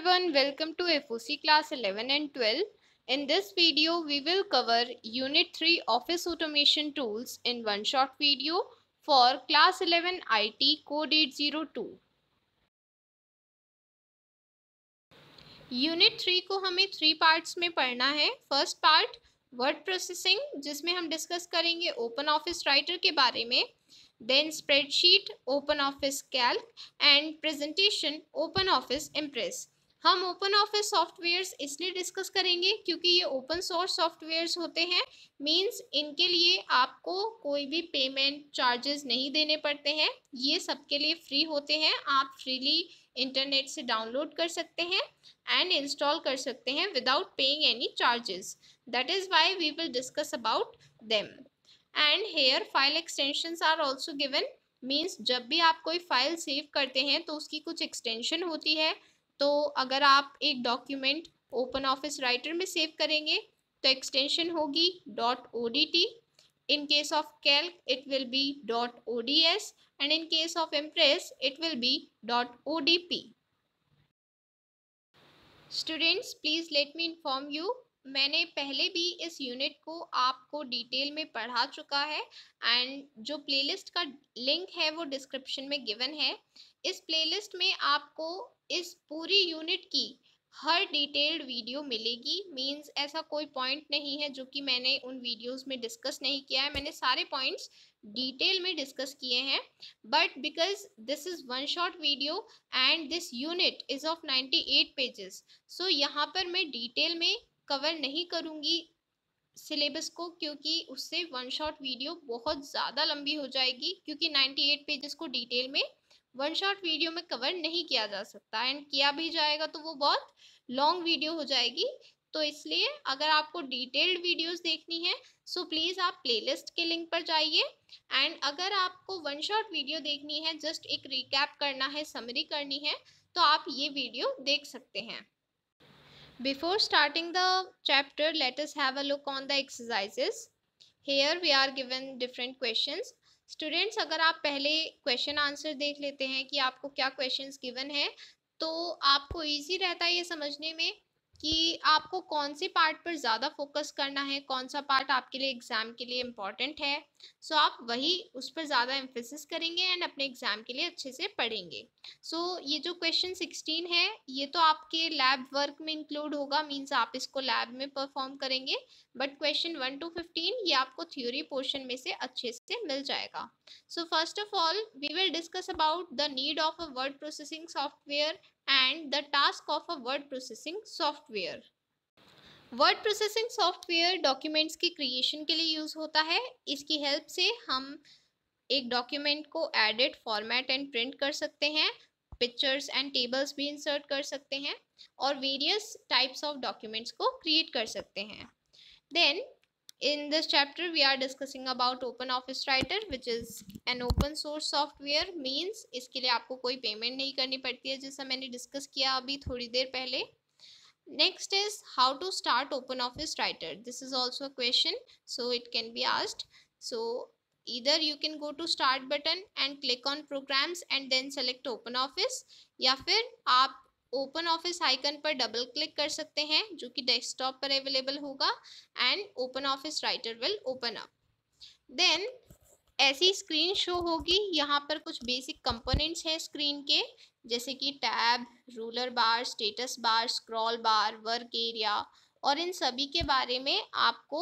everyone, welcome to FOC class 11 and 12. In this video, we will cover Unit 3 Office Automation Tools in one short video for class 11 IT Code 802. unit 3 ko hame three parts mein padhna hai first part word processing jisme hum discuss karenge open office writer ke bare mein then spreadsheet open office calc and presentation open office impress हम open office softwares इसलिए discuss करेंगे क्योंकि ये open source softwares होते हैं means इनके लिए आपको कोई भी पेमेंट चार्जेस नहीं देने पड़ते हैं ये सबके लिए फ्री होते हैं आप फ्रीली इंटरनेट से डाउनलोड कर सकते हैं एंड इंस्टॉल कर सकते हैं without paying any charges that is why we will discuss about them and here file extensions are also given means जब भी आप कोई फाइल सेव करते हैं तो उसकी कुछ एक्सटेंशन होती है तो अगर आप एक डॉक्यूमेंट ओपन ऑफिस राइटर में सेव करेंगे तो एक्सटेंशन होगी dot O D T in case of Calc it will be dot O D S and in case of impress it will be dot O D P students please let me inform you मैंने पहले भी इस unit को आपको detail में पढ़ा चुका है एंड जो प्लेलिस्ट का लिंक है वो डिस्क्रिप्शन में गिवन है इस प्लेलिस्ट में आपको इस पूरी यूनिट की हर डिटेल्ड वीडियो मिलेगी मींस ऐसा कोई पॉइंट नहीं है जो कि मैंने उन वीडियोस में डिस्कस नहीं किया है मैंने सारे पॉइंट्स डिटेल में डिस्कस किए हैं but because this is one shot video and this unit is of 98 pages so यहाँ पर मैं डिटेल में कवर नहीं करूँगी सिलेबस को क्योंकि उससे वन शॉट वीडियो बहुत ज़्यादा लंबी हो जाएगी क्योंकि एट पेजेस को डिटेल में वन शॉट वीडियो में कवर नहीं किया जा सकता एंड किया भी जाएगा तो वो बहुत लॉन्ग वीडियो हो जाएगी तो इसलिए अगर आपको डिटेल्ड वीडियोस देखनी है सो प्लीज़ आप प्लेलिस्ट के लिंक पर जाइए एंड अगर आपको वन शॉट वीडियो देखनी है जस्ट एक रिकैप करना है समरी करनी है तो आप ये वीडियो देख सकते हैं before starting the chapter let us have a look on the exercises here we are given different questions students अगर आप पहले क्वेश्चन आंसर देख लेते हैं कि आपको क्या क्वेश्चंस गिवन है तो आपको इजी रहता है ये समझने में कि आपको कौन से पार्ट पर ज़्यादा फोकस करना है कौन सा पार्ट आपके लिए एग्ज़ाम के लिए इम्पॉर्टेंट है सो so, आप वही उस पर ज़्यादा एम्फेसिस करेंगे एंड अपने एग्ज़ाम के लिए अच्छे से पढ़ेंगे सो so, ये जो क्वेश्चन सिक्सटीन है ये तो आपके लैब वर्क में इंक्लूड होगा मीन्स आप इसको लैब में परफॉर्म करेंगे but question one two fifteen ये आपको थ्योरी पोर्शन में से अच्छे से मिल जाएगा so first of all we will discuss about the need of a word processing software and the task of a word processing software word processing software documents की creation के लिए यूज़ होता है इसकी हेल्प से हम एक डॉक्यूमेंट को एडिट फॉर्मेट एंड प्रिंट कर सकते हैं पिक्चर्स एंड टेबल्स भी इंसर्ट कर सकते हैं और वेरियस टाइप्स ऑफ डॉक्यूमेंट्स को क्रिएट कर सकते हैं then in this chapter we are discussing about open office writer which is an open source software means इसके लिए आपको कोई पेमेंट नहीं करनी पड़ती है जैसा मैंने डिस्कस किया अभी थोड़ी देर पहले next is how to start open office writer this is also a question so it can be asked so either you can go to start button and click on programs and then select open office ya fir aap open office icon पर double click कर सकते हैं जो कि desktop पर available होगा and open office writer will open up then ऐसी screen show होगी यहाँ पर कुछ बेसिक कंपोनेंट्स हैं स्क्रीन के जैसे कि tab ruler bar status bar scroll bar work area और इन सभी के बारे में आपको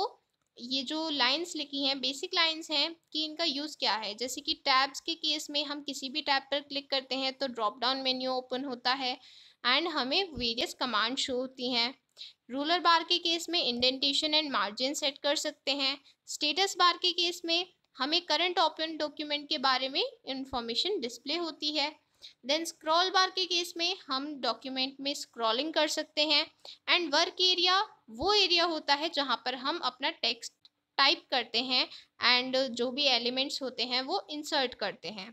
ये जो लाइंस लिखी हैं बेसिक लाइंस हैं कि इनका यूज़ क्या है जैसे कि टैब्स के केस में हम किसी भी टैब पर क्लिक करते हैं तो ड्रॉप डाउन मेन्यू ओपन होता है एंड हमें वेरियस कमांड शो होती हैं रूलर बार के केस में इंडेंटेशन एंड मार्जिन सेट कर सकते हैं स्टेटस बार के केस में हमें करंट ओपन डॉक्यूमेंट के बारे में इंफॉर्मेशन डिस्प्ले होती है देन स्क्रॉल बार के केस में हम डॉक्यूमेंट में स्क्रॉलिंग कर सकते हैं एंड वर्क एरिया वो एरिया होता है जहाँ पर हम अपना टेक्स्ट टाइप करते हैं एंड जो भी एलिमेंट्स होते हैं वो इंसर्ट करते हैं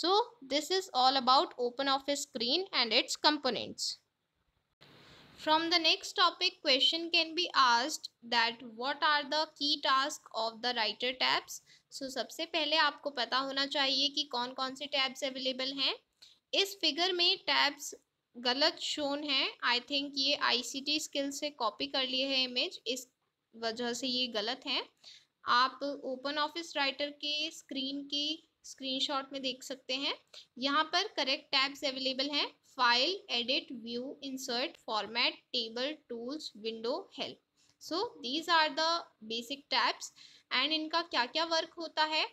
so this is all about open office screen and its components From the next topic, question can be asked that what are the key task of the writer tabs? So सबसे पहले आपको पता होना चाहिए कि कौन कौन से tabs available हैं इस फिगर में टैब्स गलत शोन है आई थिंक ये आईसीटी स्किल से कॉपी कर लिए है इमेज इस वजह से ये गलत है आप ओपन ऑफिस राइटर के स्क्रीन की स्क्रीनशॉट में देख सकते हैं यहाँ पर करेक्ट टैब्स अवेलेबल हैं file edit view insert format table tools window help so these are the basic tabs and इनका क्या क्या वर्क होता है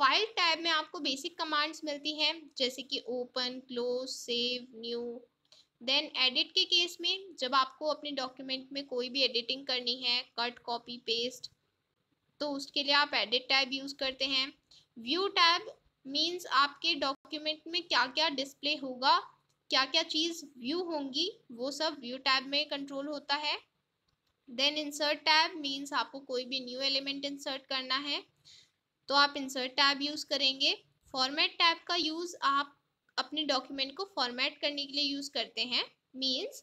फाइल टैब में आपको बेसिक कमांड्स मिलती हैं जैसे कि open close save new then edit के केस में जब आपको अपने डॉक्यूमेंट में कोई भी एडिटिंग करनी है कट कॉपी पेस्ट तो उसके लिए आप एडिट टैब यूज़ करते हैं व्यू टैब मीन्स आपके डॉक्यूमेंट में क्या क्या डिस्प्ले होगा क्या क्या चीज़ व्यू होंगी वो सब व्यू टैब में कंट्रोल होता है देन इंसर्ट टैब मीन्स आपको कोई भी न्यू एलिमेंट इंसर्ट करना है तो आप इंसर्ट टैब यूज़ करेंगे फॉर्मेट टैब का यूज़ आप अपने डॉक्यूमेंट को फॉर्मेट करने के लिए यूज़ करते हैं मीन्स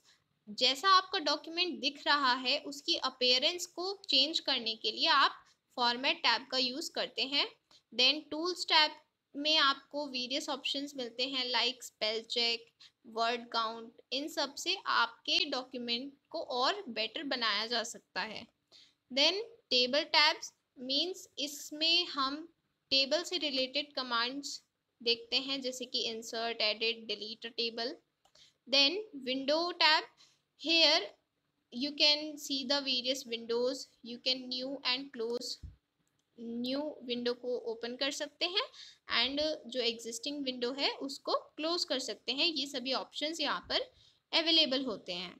जैसा आपका डॉक्यूमेंट दिख रहा है उसकी अपेयरेंस को चेंज करने के लिए आप फॉर्मेट टैब का यूज़ करते हैं देन टूल्स टैब में आपको वेरियस ऑप्शंस मिलते हैं like spell check word count इन सब से आपके डॉक्यूमेंट को और बेटर बनाया जा सकता है देन टेबल टैब्स मीन्स इसमें हम टेबल से रिलेटेड कमांड्स देखते हैं जैसे कि insert edit delete table then window tab here you can see the various windows you can new and close new window को ओपन कर सकते हैं एंड जो एग्जिस्टिंग विंडो है उसको क्लोज कर सकते हैं ये सभी ऑप्शंस यहाँ पर अवेलेबल होते हैं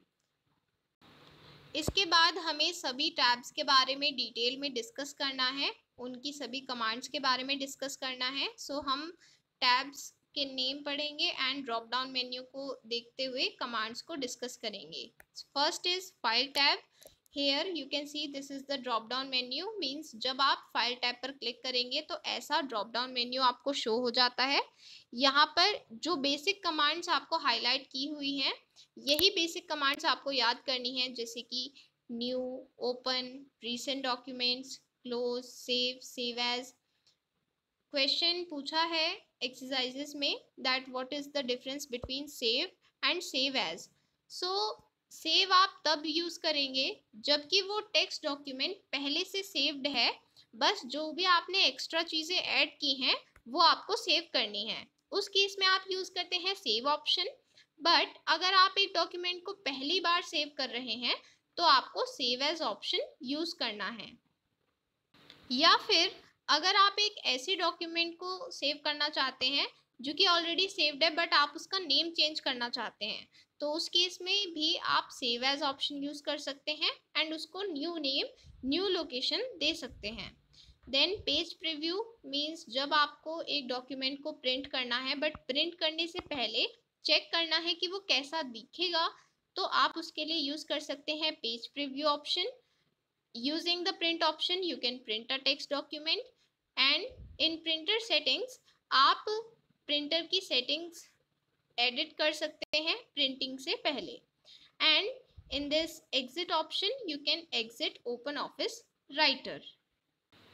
इसके बाद हमें सभी टैब्स के बारे में डिटेल में डिस्कस करना है उनकी सभी कमांड्स के बारे में डिस्कस करना है सो हम टैब्स के नेम पढ़ेंगे एंड ड्रॉप डाउन मेन्यू को देखते हुए कमांड्स को डिस्कस करेंगे first is file tab here you can see this is the drop down menu means जब आप फाइल टैप पर क्लिक करेंगे तो ऐसा ड्रॉप डाउन मेन्यू आपको शो हो जाता है यहाँ पर जो बेसिक कमांड्स आपको हाईलाइट की हुई हैं यही बेसिक कमांड्स आपको याद करनी है जैसे कि new open recent documents close save save as question पूछा है एक्सरसाइजेस में that what is the difference between save and save as so save आप तब यूज़ करेंगे जबकि वो टेक्स्ट डॉक्यूमेंट पहले से सेव्ड है बस जो भी आपने एक्स्ट्रा चीज़ें ऐड की हैं वो आपको सेव करनी है उस केस में आप यूज़ करते हैं सेव ऑप्शन बट अगर आप एक डॉक्यूमेंट को पहली बार सेव कर रहे हैं तो आपको सेव एज ऑप्शन यूज़ करना है या फिर अगर आप एक ऐसे डॉक्यूमेंट को सेव करना चाहते हैं जो कि ऑलरेडी सेव्ड है बट आप उसका नेम चेंज करना चाहते हैं तो उस केस में भी आप सेव एज ऑप्शन यूज़ कर सकते हैं एंड उसको न्यू नेम न्यू लोकेशन दे सकते हैं देन पेज प्रिव्यू मीन्स जब आपको एक डॉक्यूमेंट को प्रिंट करना है बट प्रिंट करने से पहले चेक करना है कि वो कैसा दिखेगा तो आप उसके लिए यूज़ कर सकते हैं page preview option using the print option you can print a text document and in printer settings आप प्रिंटर की सेटिंग्स एडिट कर सकते हैं प्रिंटिंग से पहले and in this exit option you can exit open office writer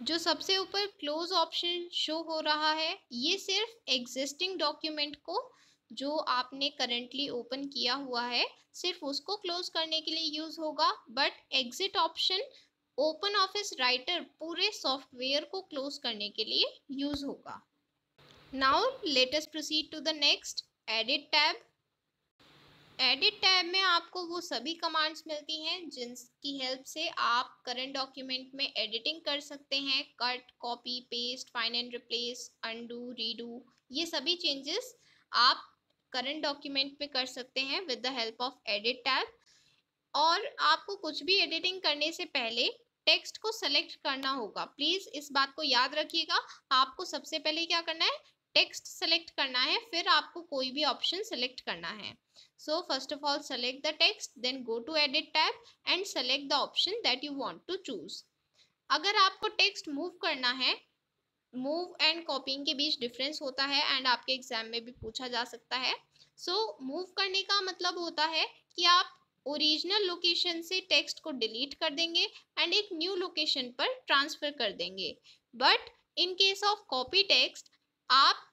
जो सबसे ऊपर क्लोज ऑप्शन शो हो रहा है ये सिर्फ एग्जिस्टिंग डॉक्यूमेंट को जो आपने करेंटली ओपन किया हुआ है सिर्फ उसको क्लोज करने के लिए यूज़ होगा but exit option open office writer पूरे सॉफ्टवेयर को क्लोज करने के लिए यूज़ होगा now let's proceed to the next edit tab edit tab में आपको वो सभी कमांड्स मिलती हैं जिनकी हेल्प से आप करंट डॉक्यूमेंट में एडिटिंग कर सकते हैं cut copy paste find and replace undo redo ये सभी चेंजेस आप करंट डॉक्यूमेंट में कर सकते हैं with the help of edit tab और आपको कुछ भी एडिटिंग करने से पहले टेक्स्ट को सेलेक्ट करना होगा प्लीज़ इस बात को याद रखिएगा आपको सबसे पहले क्या करना है टेक्स्ट सेलेक्ट करना है फिर आपको कोई भी ऑप्शन सेलेक्ट करना है so first of all select the text then go to edit tab and select the option that you want to choose अगर आपको टेक्स्ट मूव करना है मूव एंड कॉपिंग के बीच डिफरेंस होता है एंड आपके एग्जाम में भी पूछा जा सकता है सो so, मूव करने का मतलब होता है कि आप ओरिजिनल लोकेशन से टेक्स्ट को डिलीट कर देंगे एंड एक न्यू लोकेशन पर ट्रांसफ़र कर देंगे but in case of copy text आप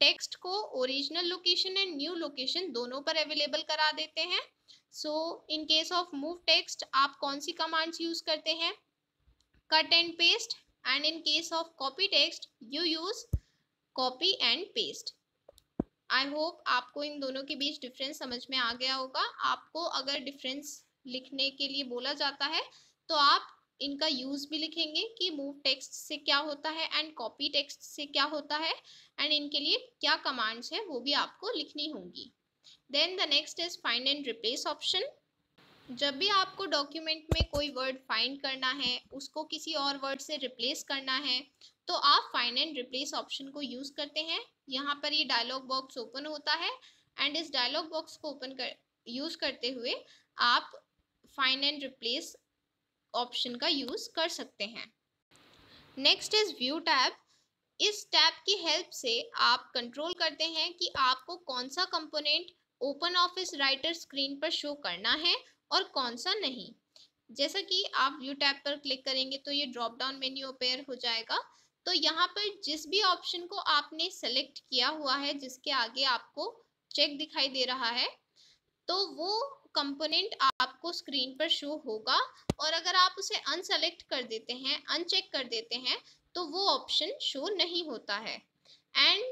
टेक्स्ट को original location and new location दोनों पर अवेलेबल करा देते हैं so in case of move text आप कौन सी कमांड्स यूज करते हैं cut and paste and in case of copy text you use copy and paste I hope आपको इन दोनों के बीच डिफरेंस समझ में आ गया होगा आपको अगर डिफरेंस लिखने के लिए बोला जाता है तो आप इनका यूज़ भी लिखेंगे कि मूव टेक्स्ट से क्या होता है एंड कॉपी टेक्स्ट से क्या होता है एंड इनके लिए क्या कमांड्स हैं वो भी आपको लिखनी होंगी then the next is find and replace option जब भी आपको डॉक्यूमेंट में कोई वर्ड फाइंड करना है उसको किसी और वर्ड से रिप्लेस करना है तो आप फाइंड एंड रिप्लेस ऑप्शन को यूज़ करते हैं यहाँ पर ये डायलॉग बॉक्स ओपन होता है एंड इस डायलॉग बॉक्स को ओपन कर यूज़ करते हुए आप फाइंड एंड रिप्लेस ऑप्शन का यूज़ कर सकते हैं नेक्स्ट इज़ व्यू टैब इस टैब की हेल्प से आप कंट्रोल करते हैं कि आपको कौन सा component open office writer screen पर शो करना है और कौन सा नहीं जैसा कि आप व्यू टैब पर क्लिक करेंगे तो ये ड्रॉप डाउन मेन्यू अपेयर हो जाएगा तो यहाँ पर जिस भी ऑप्शन को आपने सेलेक्ट किया हुआ है जिसके आगे आपको चेक दिखाई दे रहा है तो वो कंपोनेंट आपको स्क्रीन पर शो होगा और अगर आप उसे अनसेलेक्ट कर देते हैं अनचेक कर देते हैं तो वो ऑप्शन शो नहीं होता है एंड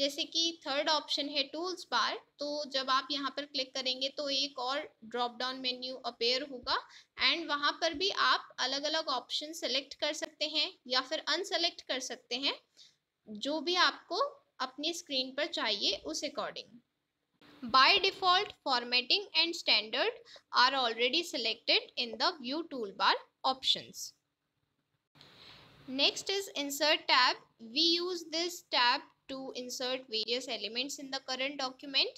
जैसे कि थर्ड ऑप्शन है टूल्स बार तो जब आप यहाँ पर क्लिक करेंगे तो एक और ड्रॉप डाउन मेन्यू अपेयर होगा एंड वहाँ पर भी आप अलग अलग ऑप्शन सेलेक्ट कर सकते हैं या फिर अनसेलेक्ट कर सकते हैं जो भी आपको अपनी स्क्रीन पर चाहिए उस according By default, formatting and standard are already selected in the View toolbar options. Next is Insert tab. We use this tab to insert various elements in the current document.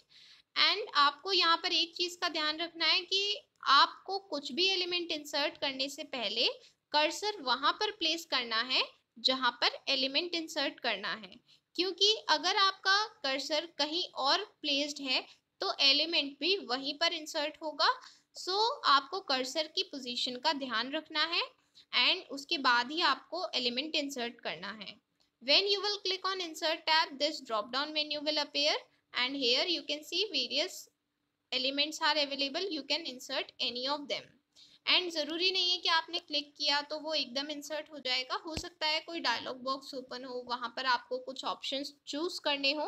And आपको यहाँ पर एक चीज़ का ध्यान रखना है कि आपको कुछ भी एलिमेंट इंसर्ट करने से पहले कर्सर वहाँ पर प्लेस करना है जहाँ पर एलिमेंट इंसर्ट करना है क्योंकि अगर आपका कर्सर कहीं और प्लेस्ड है तो एलिमेंट भी वहीं पर इंसर्ट होगा सो so, आपको कर्सर की पोजीशन का ध्यान रखना है एंड उसके बाद ही आपको एलिमेंट इंसर्ट करना है when you will click on insert tab this drop down menu will appear and here you can see various elements are available you can insert any of them and ज़रूरी नहीं है कि आपने click किया तो वो एकदम इंसर्ट हो जाएगा हो सकता है कोई डायलॉग बॉक्स ओपन हो वहाँ पर आपको कुछ ऑप्शन चूज़ करने हो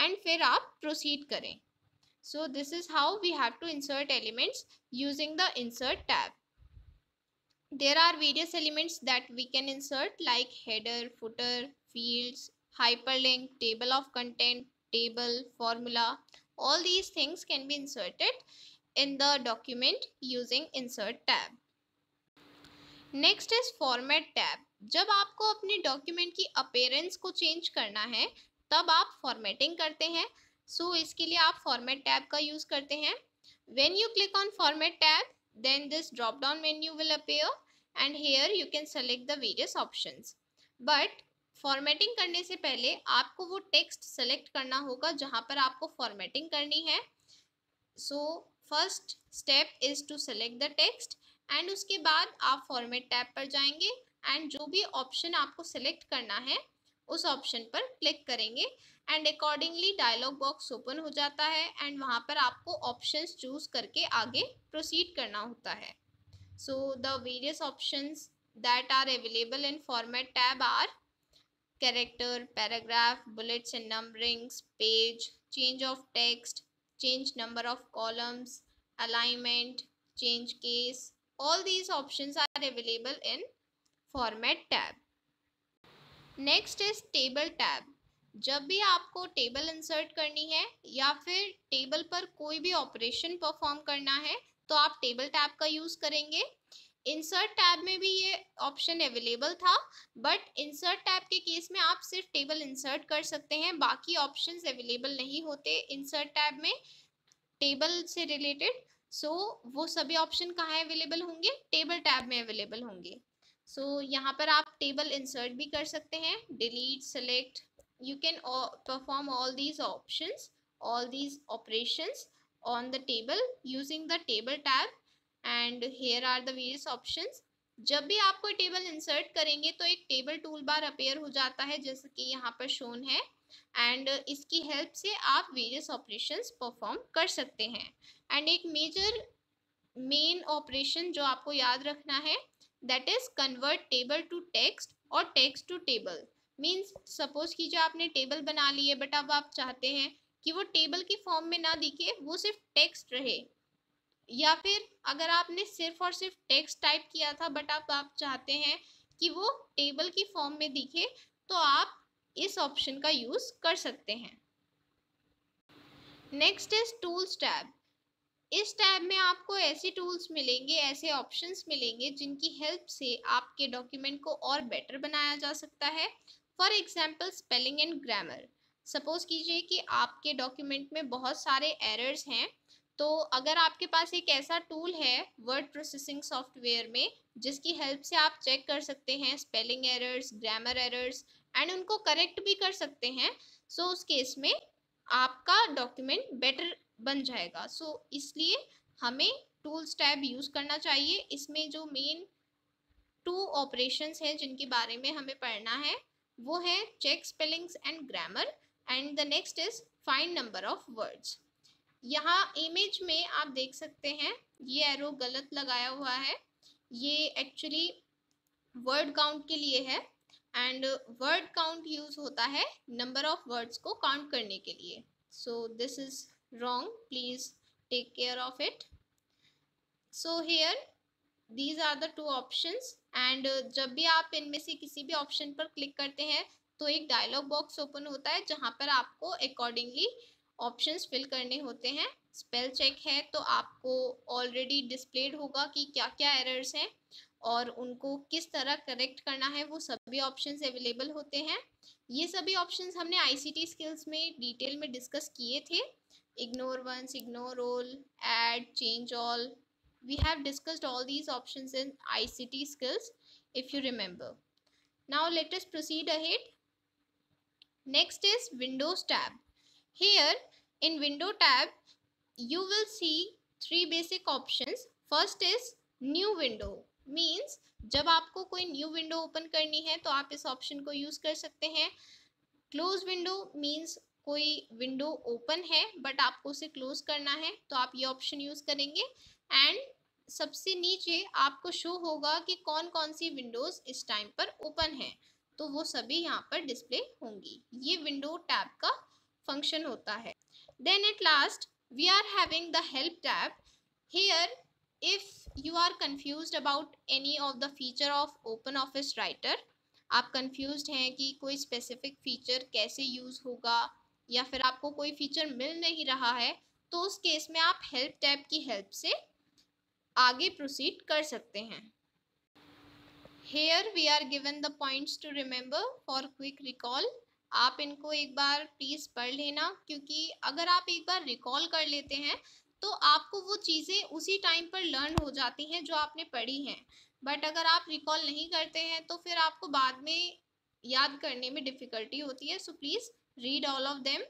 एंड फिर आप प्रोसीड करें so this is how we have to insert elements using the insert tab there are various elements that we can insert like header footer fields link table of content table formula all these things can be inserted in the document using insert tab. next is format tab जब आपको अपने document की appearance को change करना है तब आप formatting करते हैं so, इसके लिए आप format tab का use करते हैं when you click on format tab then this drop down menu will appear and here you can select the various options but formatting करने से पहले आपको वो टेक्स्ट सेलेक्ट करना होगा जहाँ पर आपको फॉर्मेटिंग करनी है so so, first step is to select the text and उसके बाद आप फॉर्मेट टैब पर जाएंगे एंड जो भी ऑप्शन आपको सेलेक्ट करना है उस ऑप्शन पर क्लिक करेंगे and accordingly dialog box open हो जाता है एंड वहाँ पर आपको ऑप्शन चूज करके आगे प्रोसीड करना होता है so the various option that are available in format tab are character paragraph bullets and numberings page change of text change number of columns, alignment, change case. All these options are available in Format tab. Next is table tab जब भी आपको table insert करनी है या फिर table पर कोई भी ऑपरेशन परफॉर्म करना है तो आप टेबल टैब का यूज़ करेंगे इंसर्ट टैब में भी ये ऑप्शन अवेलेबल था बट इंसर्ट टैब के केस में आप सिर्फ टेबल इंसर्ट कर सकते हैं बाकी ऑप्शंस अवेलेबल नहीं होते इंसर्ट टैब में टेबल से रिलेटेड सो so, वो सभी ऑप्शन कहाँ अवेलेबल होंगे टेबल टैब में अवेलेबल होंगे सो so, यहाँ पर आप टेबल इंसर्ट भी कर सकते हैं delete select you can perform all these option all these operation on the table using the table tab and here are the various option जब भी आप कोई टेबल इंसर्ट करेंगे तो एक टेबल टूल बार अपेयर हो जाता है जैसे कि यहाँ पर शोन है एंड इसकी हेल्प से आप वेरियस ऑपरेशन परफॉर्म कर सकते हैं एंड एक मेजर मेन ऑपरेशन जो आपको याद रखना है that is convert table to text और text to table means suppose कीजिए आपने टेबल बना ली है बट अब आप चाहते हैं कि वो टेबल की फॉर्म में ना दिखे वो सिर्फ टेक्स्ट रहे या फिर अगर आपने सिर्फ और सिर्फ टेक्स्ट टाइप किया था बट आप आप चाहते हैं कि वो टेबल की फॉर्म में दिखे तो आप इस ऑप्शन का यूज़ कर सकते हैं नेक्स्ट इज टूल्स टैब इस टैब में आपको ऐसे टूल्स मिलेंगे ऐसे ऑप्शंस मिलेंगे जिनकी हेल्प से आपके डॉक्यूमेंट को और बेटर बनाया जा सकता है for example spelling and grammar suppose कीजिए कि आपके डॉक्यूमेंट में बहुत सारे एरर्स हैं तो अगर आपके पास एक ऐसा टूल है वर्ड प्रोसेसिंग सॉफ्टवेयर में जिसकी हेल्प से आप चेक कर सकते हैं spelling errors grammar errors and उनको करेक्ट भी कर सकते हैं सो so उस केस में आपका डॉक्यूमेंट बेटर बन जाएगा सो so इसलिए हमें टूल्स टैब यूज़ करना चाहिए इसमें जो मेन टू ऑपरेशंस हैं जिनके बारे में हमें पढ़ना है वो है check spellings and grammar and the next is find number of words यहाँ इमेज में आप देख सकते हैं ये एरो गलत लगाया हुआ है ये एक्चुअली वर्ड काउंट के लिए है एंड वर्ड काउंट यूज़ होता है नंबर ऑफ वर्ड्स को काउंट करने के लिए so this is wrong please take care of it so here these are the two options and जब भी आप इनमें से किसी भी ऑप्शन पर क्लिक करते हैं तो एक डायलॉग बॉक्स ओपन होता है जहाँ पर आपको अकॉर्डिंगली ऑप्शंस फिल करने होते हैं स्पेल चेक है तो आपको ऑलरेडी डिस्प्लेड होगा कि क्या क्या एरर्स हैं और उनको किस तरह करेक्ट करना है वो सभी ऑप्शंस अवेलेबल होते हैं ये सभी ऑप्शंस हमने आईसीटी स्किल्स में डिटेल में डिस्कस किए थे ignore once ignore all add change all we have discussed all these options in ICT skills if you remember. Now let us proceed ahead. Next is Windows tab. Here in window tab, you will see three basic options. First is new window. Means जब आपको कोई new window open करनी है तो आप इस option को use कर सकते हैं क्लोज विंडो मीन्स कोई विंडो ओपन है बट आपको उसे क्लोज करना है तो आप ये ऑप्शन यूज़ करेंगे एंड सबसे नीचे आपको शो होगा कि कौन कौन सी विंडोज़ इस टाइम पर ओपन है तो वो सभी यहाँ पर डिस्प्ले होंगी ये विंडो टैब का फंक्शन होता है then at last we are having the help tab here if you are confused about any of the feature of open office writer आप confused हैं कि कोई specific feature कैसे use होगा या फिर आपको कोई feature मिल नहीं रहा है तो उस केस में आप help tab की help से आगे proceed कर सकते हैं Here we are given the points to remember for quick recall आप इनको एक बार प्लीज़ पढ़ लेना क्योंकि अगर आप एक बार रिकॉल कर लेते हैं तो आपको वो चीज़ें उसी टाइम पर लर्न हो जाती हैं जो आपने पढ़ी हैं बट अगर आप रिकॉल नहीं करते हैं तो फिर आपको बाद में याद करने में डिफ़िकल्टी होती है so please read all of them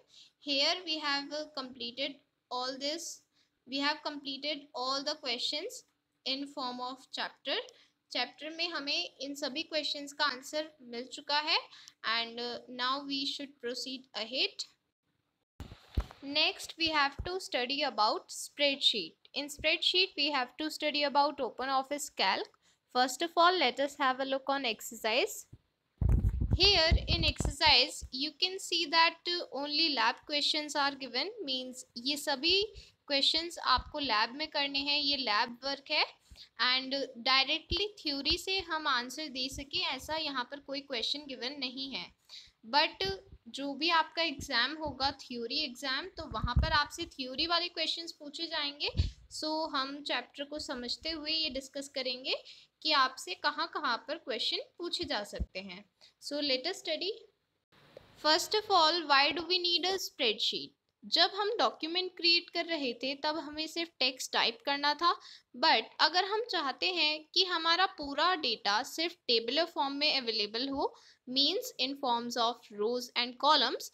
here we have completed all this we have completed all the question in form of chapter chapter में हमें इन सभी क्वेश्चंस का आंसर मिल चुका है and now we should proceed ahead next we have to study about spreadsheet in spreadsheet we have to study about open office calc first of all let us have a look on exercise here in exercise you can see that only lab question are given means ये सभी question आपको lab में करने हैं ये lab work है and directly theory से हम आंसर दे सके ऐसा यहाँ पर कोई क्वेश्चन गिवन नहीं है बट जो भी आपका एग्ज़ाम होगा थ्योरी एग्ज़ाम तो वहाँ पर आपसे थ्योरी वाले क्वेश्चंस पूछे जाएंगे सो so, हम चैप्टर को समझते हुए ये डिस्कस करेंगे कि आपसे कहाँ कहाँ पर क्वेश्चन पूछे जा सकते हैं so let's study first of all why do we need a spreadsheet जब हम डॉक्यूमेंट क्रिएट कर रहे थे तब हमें सिर्फ टेक्स्ट टाइप करना था बट अगर हम चाहते हैं कि हमारा पूरा डेटा सिर्फ टेबलर फॉर्म में अवेलेबल हो means in forms of rows and columns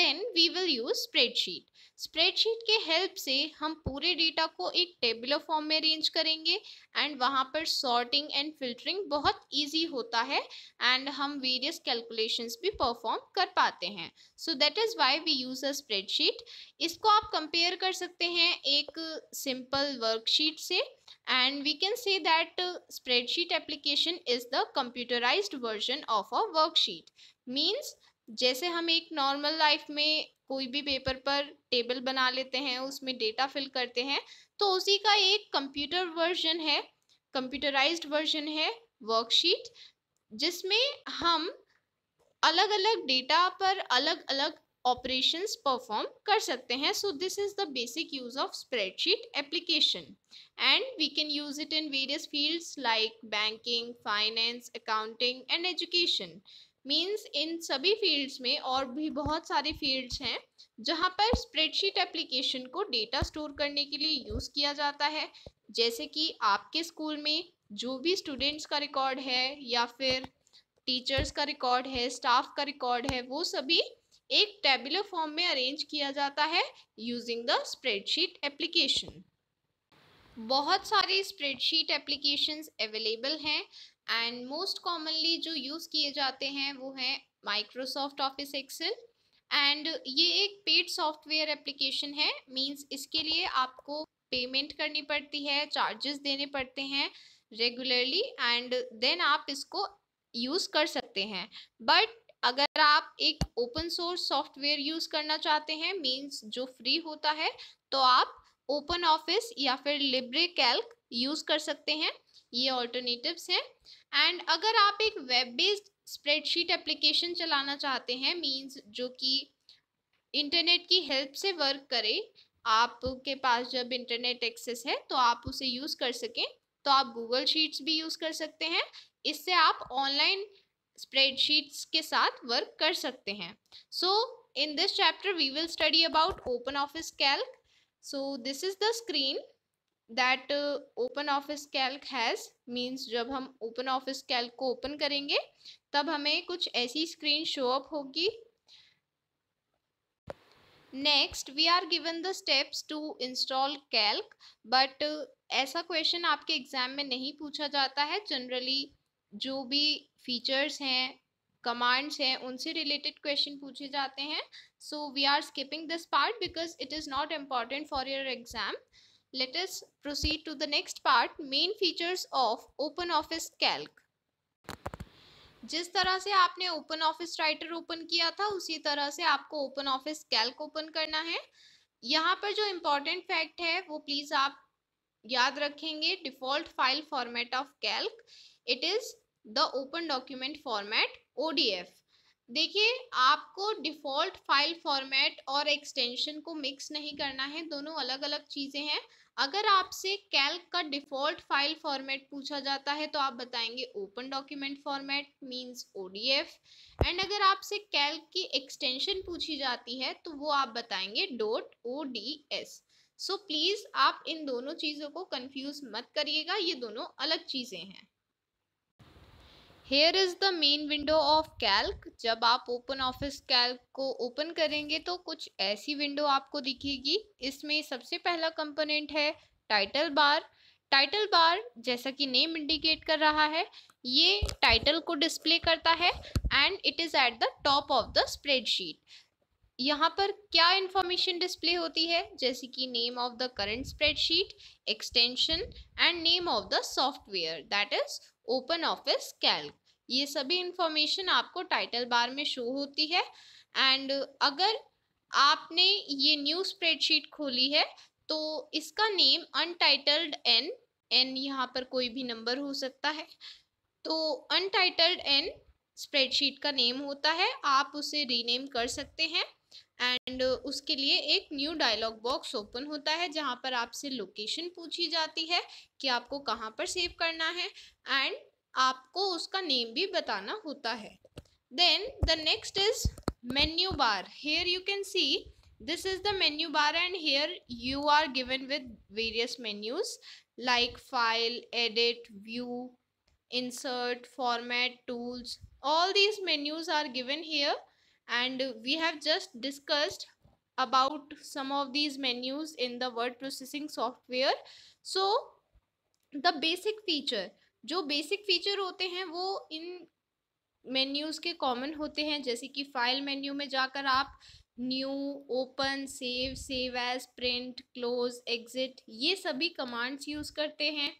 then we will use spreadsheet spreadsheet के हेल्प से हम पूरे डेटा को एक टेबुलर फॉर्म में अरेंज करेंगे एंड वहाँ पर सॉर्टिंग एंड फिल्टरिंग बहुत इजी होता है एंड हम वेरियस कैलकुलेशंस भी परफॉर्म कर पाते हैं so that is why we use a spreadsheet इसको आप कंपेयर कर सकते हैं एक सिंपल वर्कशीट से and we can say that uh, application is the computerize version of a worksheet means जैसे हम एक नॉर्मल लाइफ में कोई भी पेपर पर टेबल बना लेते हैं उसमें डेटा फिल करते हैं तो उसी का एक कंप्यूटर वर्जन है कंप्यूटराइज्ड वर्जन है वर्कशीट जिसमें हम अलग अलग डेटा पर अलग अलग ऑपरेशंस परफॉर्म कर सकते हैं so this is the basic use of spreadsheet application and we can use it in various fields like banking finance accounting and education means इन सभी फील्ड्स में और भी बहुत सारे फील्ड्स हैं जहाँ पर स्प्रेडशीट एप्लीकेशन को डेटा स्टोर करने के लिए यूज़ किया जाता है जैसे कि आपके स्कूल में जो भी स्टूडेंट्स का रिकॉर्ड है या फिर टीचर्स का रिकॉर्ड है स्टाफ का रिकॉर्ड है वो सभी एक टेबुलर फॉर्म में अरेंज किया जाता है यूजिंग द स्प्रेडशीट एप्लीकेशन बहुत सारी स्प्रेडशीट एप्लीकेशंस अवेलेबल हैं एंड मोस्ट कॉमनली जो यूज़ किए जाते हैं वो हैं माइक्रोसॉफ्ट ऑफिस एक्सेल एंड ये एक पेड सॉफ्टवेयर एप्लीकेशन है मींस इसके लिए आपको पेमेंट करनी पड़ती है चार्जेस देने पड़ते हैं रेगुलरली एंड देन आप इसको यूज़ कर सकते हैं बट अगर आप एक ओपन सोर्स सॉफ्टवेयर यूज़ करना चाहते हैं मींस जो फ्री होता है तो आप ओपन ऑफिस या फिर लिब्रे कैल्क यूज़ कर सकते हैं ये ऑल्टरनेटिव्स हैं एंड अगर आप एक वेब बेस्ड स्प्रेडशीट एप्लीकेशन चलाना चाहते हैं मींस जो कि इंटरनेट की हेल्प से वर्क करे आपके पास जब इंटरनेट एक्सेस है तो आप उसे यूज़ कर सकें तो आप गूगल शीट्स भी यूज़ कर सकते हैं इससे आप ऑनलाइन स्प्रेडशीट्स के साथ वर्क कर सकते हैं so in this chapter we will study about open office Calc so this is the screen that Open office Calc has means जब हम ओपन ऑफिस कैल्क को ओपन करेंगे तब हमें कुछ ऐसी स्क्रीन शो अप होगी next we are given the steps to install Calc but ऐसा क्वेश्चन आपके एग्ज़ाम में नहीं पूछा जाता है जनरली जो भी फीचर्स हैं कमांड्स हैं उनसे रिलेटेड क्वेश्चन पूछे जाते हैं so we are skipping this part because it is not important for your exam Let us proceed to the next part main features of open office calc. जिस तरह से आपने ओपन ऑफिस राइटर ओपन किया था उसी तरह से आपको ओपन ऑफिस कैल्क ओपन करना है यहाँ पर जो इम्पोर्टेंट फैक्ट है वो प्लीज़ आप याद रखेंगे default file format of Calc it is the open document format ODF देखिए आपको डिफ़ॉल्ट फाइल फॉर्मेट और एक्सटेंशन को मिक्स नहीं करना है दोनों अलग अलग चीज़ें हैं अगर आपसे कैल्क का डिफ़ॉल्ट फाइल फॉर्मेट पूछा जाता है तो आप बताएंगे open document format means ODF and अगर आपसे कैल्क की एक्सटेंशन पूछी जाती है तो वो आप बताएंगे डोट ओ सो प्लीज़ आप इन दोनों चीज़ों को कन्फ्यूज़ मत करिएगा ये दोनों अलग चीज़ें हैं here is the main window of Calc जब आप ओपन ऑफिस कैल्क को ओपन करेंगे तो कुछ ऐसी विंडो आपको दिखेगी इसमें सबसे पहला कंपोनेंट है टाइटल बार टाइटल बार जैसा कि नेम इंडिकेट कर रहा है ये टाइटल को डिस्प्ले करता है and it is at the top of the spreadsheet यहाँ पर क्या इन्फॉर्मेशन डिस्प्ले होती है जैसे कि name of the current spreadsheet extension and name of the software that is Open office Calc ये सभी इंफॉर्मेशन आपको टाइटल बार में शो होती है एंड अगर आपने ये न्यू स्प्रेडशीट खोली है तो इसका नेम अनटाइटल्ड एन एन यहाँ पर कोई भी नंबर हो सकता है तो अनटाइटल्ड एन स्प्रेडशीट का नेम होता है आप उसे रीनेम कर सकते हैं एंड उसके लिए एक न्यू डायलॉग बॉक्स ओपन होता है जहाँ पर आपसे लोकेशन पूछी जाती है कि आपको कहाँ पर सेव करना है एंड आपको उसका नेम भी बताना होता है then the next is menu bar here you can see this is the menu bar and here you are given with various menus like file edit view insert format tools all these menus are given here and we have just discussed about some of these menus in the word processing software so the basic feature जो basic feature होते हैं वो इन menus के common होते हैं जैसे कि file menu में जाकर आप new open save save as print close exit ये सभी कमांड्स यूज़ करते हैं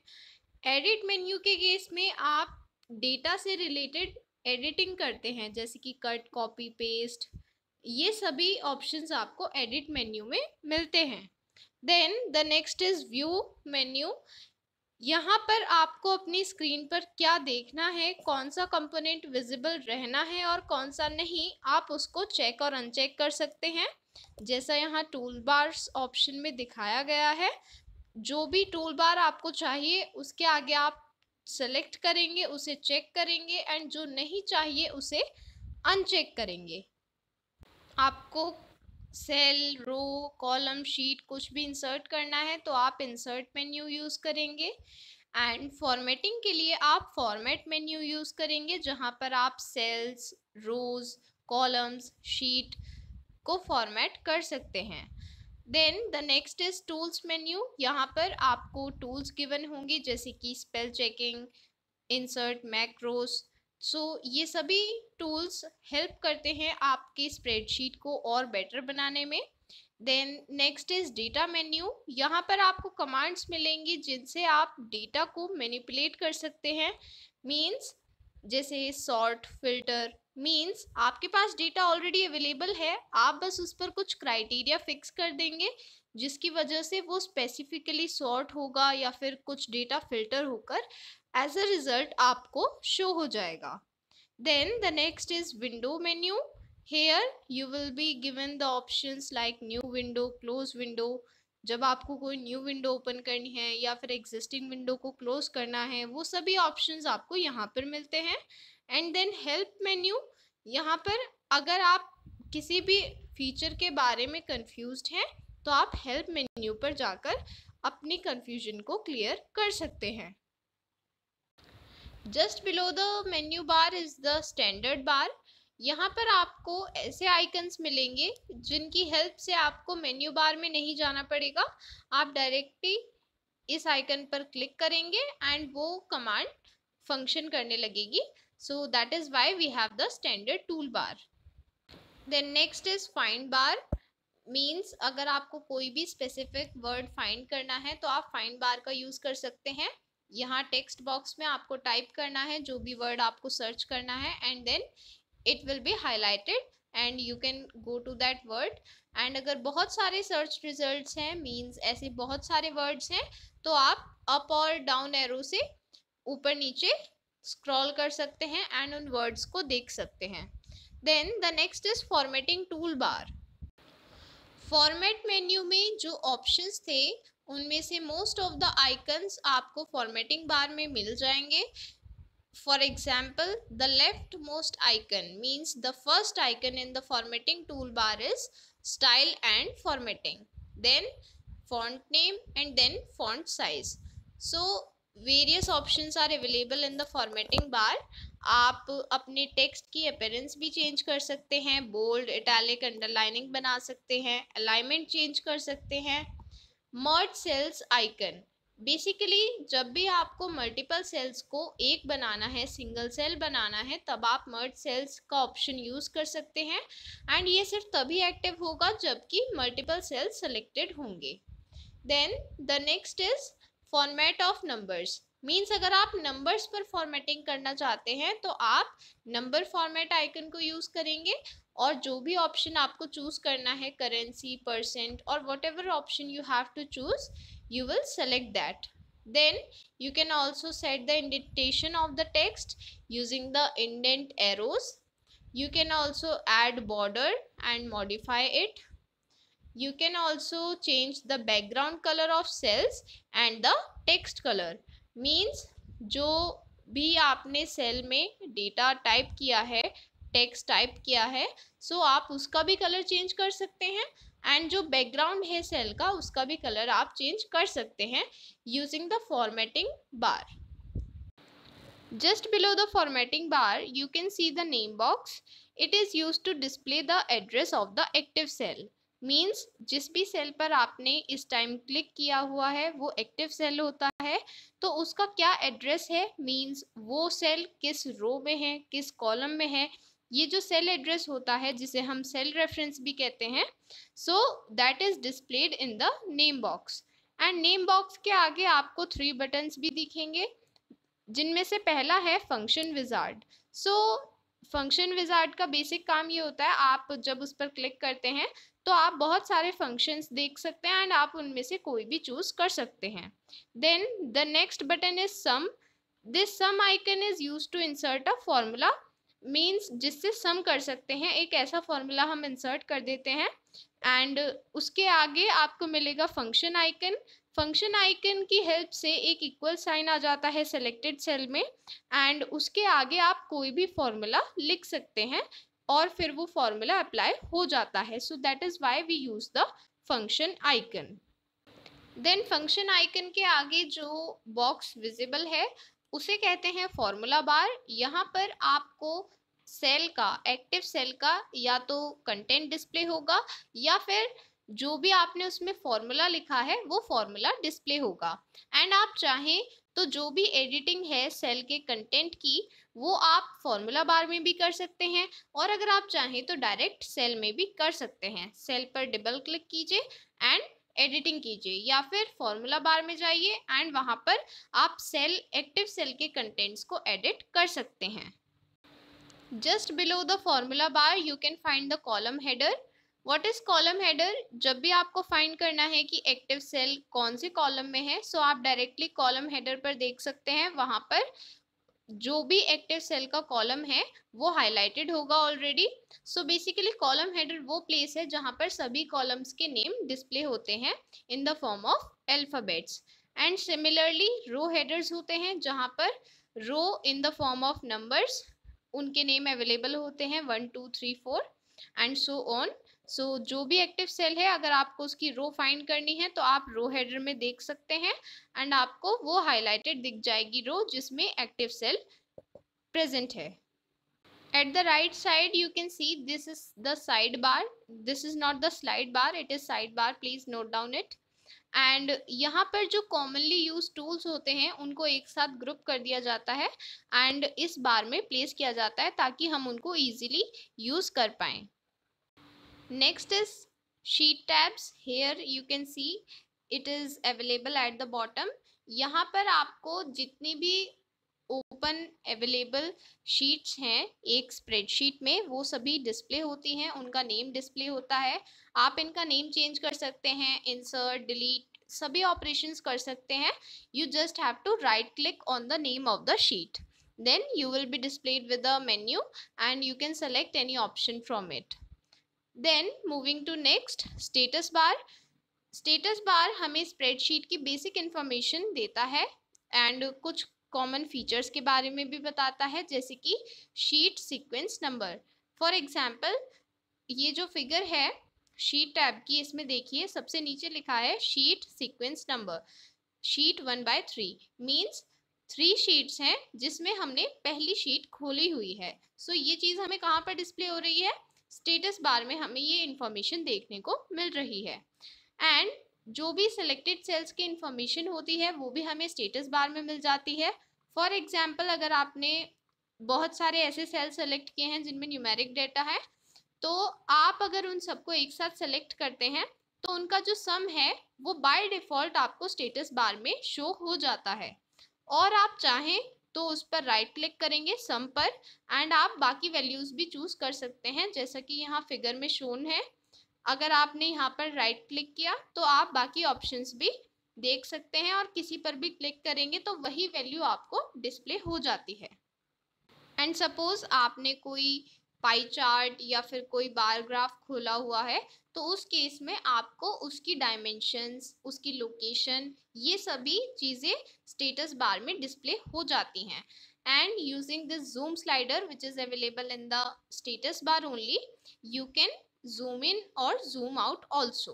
एडिट मेन्यू के केस में आप डेटा से रिलेटेड एडिटिंग करते हैं जैसे कि कट कॉपी पेस्ट ये सभी ऑप्शंस आपको एडिट मेन्यू में मिलते हैं then the next is view menu यहाँ पर आपको अपनी स्क्रीन पर क्या देखना है कौन सा कंपोनेंट विजिबल रहना है और कौन सा नहीं आप उसको चेक और अनचेक कर सकते हैं जैसा यहाँ टूल बार्स ऑप्शन में दिखाया गया है जो भी टूल बार आपको चाहिए उसके आगे आप सेलेक्ट करेंगे उसे चेक करेंगे एंड जो नहीं चाहिए उसे अनचेक करेंगे आपको सेल रो कॉलम शीट कुछ भी इंसर्ट करना है तो आप इंसर्ट मेन्यू यूज़ करेंगे एंड फॉर्मेटिंग के लिए आप फॉर्मेट मेन्यू यूज़ करेंगे जहाँ पर आप सेल्स रोज कॉलम्स शीट को फॉर्मेट कर सकते हैं then the next is tools menu यहाँ पर आपको टूल्स गिवन होंगी जैसे कि spell checking insert macros so so, ये सभी टूल्स हेल्प करते हैं आपकी स्प्रेडशीट को और बेटर बनाने में then next is data menu यहाँ पर आपको कमांड्स मिलेंगी जिनसे आप डेटा को मैनिपुलेट कर सकते हैं मीन्स जैसे सॉर्ट फिल्टर मीन्स आपके पास डेटा ऑलरेडी अवेलेबल है आप बस उस पर कुछ क्राइटेरिया फिक्स कर देंगे जिसकी वजह से वो स्पेसिफिकली सॉर्ट होगा या फिर कुछ डेटा फिल्टर होकर एज अ रिजल्ट आपको शो हो जाएगा then the next is window menu here you will be given the option like new window close window जब आपको कोई न्यू विंडो ओपन करनी है या फिर एग्जिस्टिंग विंडो को क्लोज करना है वो सभी ऑप्शंस आपको यहाँ पर मिलते हैं एंड देन हेल्प मेन्यू यहाँ पर अगर आप किसी भी फीचर के बारे में कंफ्यूज्ड हैं तो आप हेल्प मेन्यू पर जाकर अपनी कंफ्यूजन को क्लियर कर सकते हैं just below the menu bar is the standard bar यहाँ पर आपको ऐसे आइकन्स मिलेंगे जिनकी हेल्प से आपको मेन्यू बार में नहीं जाना पड़ेगा आप डायरेक्टली इस आइकन पर क्लिक करेंगे एंड वो कमांड फंक्शन करने लगेगी so that is why we have the standard tool bar then next is find bar means अगर आपको कोई भी स्पेसिफिक वर्ड फाइंड करना है तो आप फाइंड बार का यूज़ कर सकते हैं यहाँ टेक्स्ट बॉक्स में आपको टाइप करना है जो भी वर्ड आपको सर्च करना है and then it will be highlighted and you can go to that word and अगर बहुत सारे सर्च रिजल्ट्स हैं मींस ऐसे बहुत सारे वर्ड्स हैं तो आप अप और डाउन एरो से ऊपर नीचे स्क्रॉल कर सकते हैं एंड उन वर्ड्स को देख सकते हैं then the next is formatting tool bar format menu में जो ऑप्शंस थे उनमें से मोस्ट ऑफ द आइकन्स आपको फॉर्मेटिंग बार में मिल जाएंगे for example the left most icon means the first icon in the formatting tool bar is style and formatting then font name and then font size so various option are available in the formatting bar आप अपने text की appearance भी change कर सकते हैं bold italic underlining बना सकते हैं अलाइनमेंट चेंज कर सकते हैं मर्ज सेल्स आइकन बेसिकली जब भी आपको मल्टीपल सेल्स को एक बनाना है सिंगल सेल बनाना है तब आप मर्ज सेल्स का ऑप्शन यूज़ कर सकते हैं एंड ये सिर्फ तभी एक्टिव होगा जबकि मल्टीपल सेल्स सेलेक्टेड होंगे then the next is format of numbers means अगर आप नंबर्स पर फॉर्मेटिंग करना चाहते हैं तो आप नंबर फॉर्मेट आइकन को यूज़ करेंगे और जो भी ऑप्शन आपको चूज़ करना है करेंसी परसेंट और whatever option you have to choose you will select that then you can also set the indentation of the text using the indent arrows you can also add border and modify it you can also change the background colour of cells and the text colour means जो भी आपने cell में data type किया है text type किया है so so आप उसका भी कलर चेंज कर सकते हैं एंड जो बैकग्राउंड है सेल का उसका भी कलर आप चेंज कर सकते हैं using the formatting bar just below the formatting bar you can see the name box it is used to display the address of the active cell means जिस भी सेल पर आपने इस टाइम क्लिक किया हुआ है वो एक्टिव सेल होता है तो उसका क्या एड्रेस है मीन्स वो सेल किस रो में है किस कॉलम में है ये जो सेल एड्रेस होता है जिसे हम सेल रेफरेंस भी कहते हैं so that is displayed in the name box and name box के आगे आपको थ्री बटन्स भी दिखेंगे जिनमें से पहला है function wizard so function wizard का बेसिक काम ये होता है आप जब उस पर क्लिक करते हैं तो आप बहुत सारे फंक्शंस देख सकते हैं एंड आप उनमें से कोई भी चूज़ कर सकते हैं then the next button is sum this sum icon is used to insert a formula means जिससे सम कर सकते हैं एक ऐसा फॉर्मूला हम इंसर्ट कर देते हैं एंड उसके आगे आपको मिलेगा फंक्शन आइकन फंक्शन आइकन की हेल्प से एक इक्वल साइन आ जाता है सेलेक्टेड सेल में एंड उसके आगे आप कोई भी फॉर्मूला लिख सकते हैं और फिर वो फॉर्मूला अप्लाई हो जाता है so that is why we use the function icon then function icon के आगे जो बॉक्स विजिबल है उसे कहते हैं फॉर्मूला बार यहाँ पर आपको सेल का एक्टिव सेल का या तो कंटेंट डिस्प्ले होगा या फिर जो भी आपने उसमें फॉर्मूला लिखा है वो फॉर्मूला डिस्प्ले होगा एंड आप चाहें तो जो भी एडिटिंग है सेल के कंटेंट की वो आप फॉर्मूला बार में भी कर सकते हैं और अगर आप चाहें तो डायरेक्ट सेल में भी कर सकते हैं सेल पर डबल क्लिक कीजिए एंड एडिटिंग कीजिए या फिर फॉर्मूला बार में जाइए एंड वहाँ पर आप सेल एक्टिव सेल के कंटेंट्स को एडिट कर सकते हैं just below the formula bar you can find the column header what is column header जब भी आपको फाइंड करना है कि एक्टिव सेल कौन से कॉलम में है सो so आप डायरेक्टली कॉलम हेडर पर देख सकते हैं वहां पर जो भी एक्टिव सेल का कॉलम है वो हाईलाइटेड होगा already so basically column header वो प्लेस है जहां पर सभी कॉलम्स के नेम डिस्प्ले होते हैं in the form of alphabets and similarly row headers होते हैं जहां पर row in the form of numbers उनके नेम अवेलेबल होते हैं one two three four and so on so so, जो भी एक्टिव सेल है अगर आपको उसकी रो फाइंड करनी है तो आप रो हेडर में देख सकते हैं एंड आपको वो हाईलाइटेड दिख जाएगी रो जिसमें एक्टिव सेल प्रेजेंट है at the right side you can see this is the side bar this is not the slide bar it is side bar please note down it and यहाँ पर जो commonly use tools होते हैं उनको एक साथ group कर दिया जाता है एंड इस बार में प्लेस किया जाता है ताकि हम उनको ईजिली यूज़ कर पाएँ next is sheet tabs here you can see it is available at the bottom यहाँ पर आपको जितनी भी ओपन अवेलेबल शीट्स हैं एक स्प्रेडशीट में वो सभी डिस्प्ले होती हैं उनका नेम डिस्प्ले होता है आप इनका नेम चेंज कर सकते हैं इंसर्ट डिलीट सभी ऑपरेशंस कर सकते हैं you just have to right click on the name of the sheet then you will be displayed with a menu and you can select any option from it then moving to next status bar status bar हमें spreadsheet की basic information देता है and कुछ common features के बारे में भी बताता है जैसे कि sheet sequence number for example ये जो फिगर है शीट टैब की इसमें देखिए सबसे नीचे लिखा है sheet sequence number sheet one by three means three sheets हैं जिसमें हमने पहली शीट खोली हुई है सो so, ये चीज़ हमें कहाँ पर डिस्प्ले हो रही है स्टेटस बार में हमें ये इन्फॉर्मेशन देखने को मिल रही है एंड जो भी सिलेक्टेड सेल्स की इन्फॉर्मेशन होती है वो भी हमें स्टेटस बार में मिल जाती है फॉर एग्जाम्पल अगर आपने बहुत सारे ऐसे सेल्स सेलेक्ट किए हैं जिनमें न्यूमेरिक डेटा है तो आप अगर उन सबको एक साथ सेलेक्ट करते हैं तो उनका जो सम है वो बाय डिफ़ॉल्ट आपको स्टेटस बार में शो हो जाता है और आप चाहें तो उस पर राइट क्लिक करेंगे सम पर एंड आप बाकी वैल्यूज़ भी चूज़ कर सकते हैं जैसा कि यहाँ फिगर में शोन है अगर आपने यहाँ पर राइट क्लिक किया तो आप बाकी ऑप्शंस भी देख सकते हैं और किसी पर भी क्लिक करेंगे तो वही वैल्यू आपको डिस्प्ले हो जाती है एंड सपोज़ आपने कोई पाई चार्ट या फिर कोई बार ग्राफ खोला हुआ है तो उस केस में आपको उसकी डायमेंशंस उसकी लोकेशन ये सभी चीज़ें स्टेटस बार में डिस्प्ले हो जाती हैं and using this zoom slider which is available in the status bar only you can zoom in or zoom out also.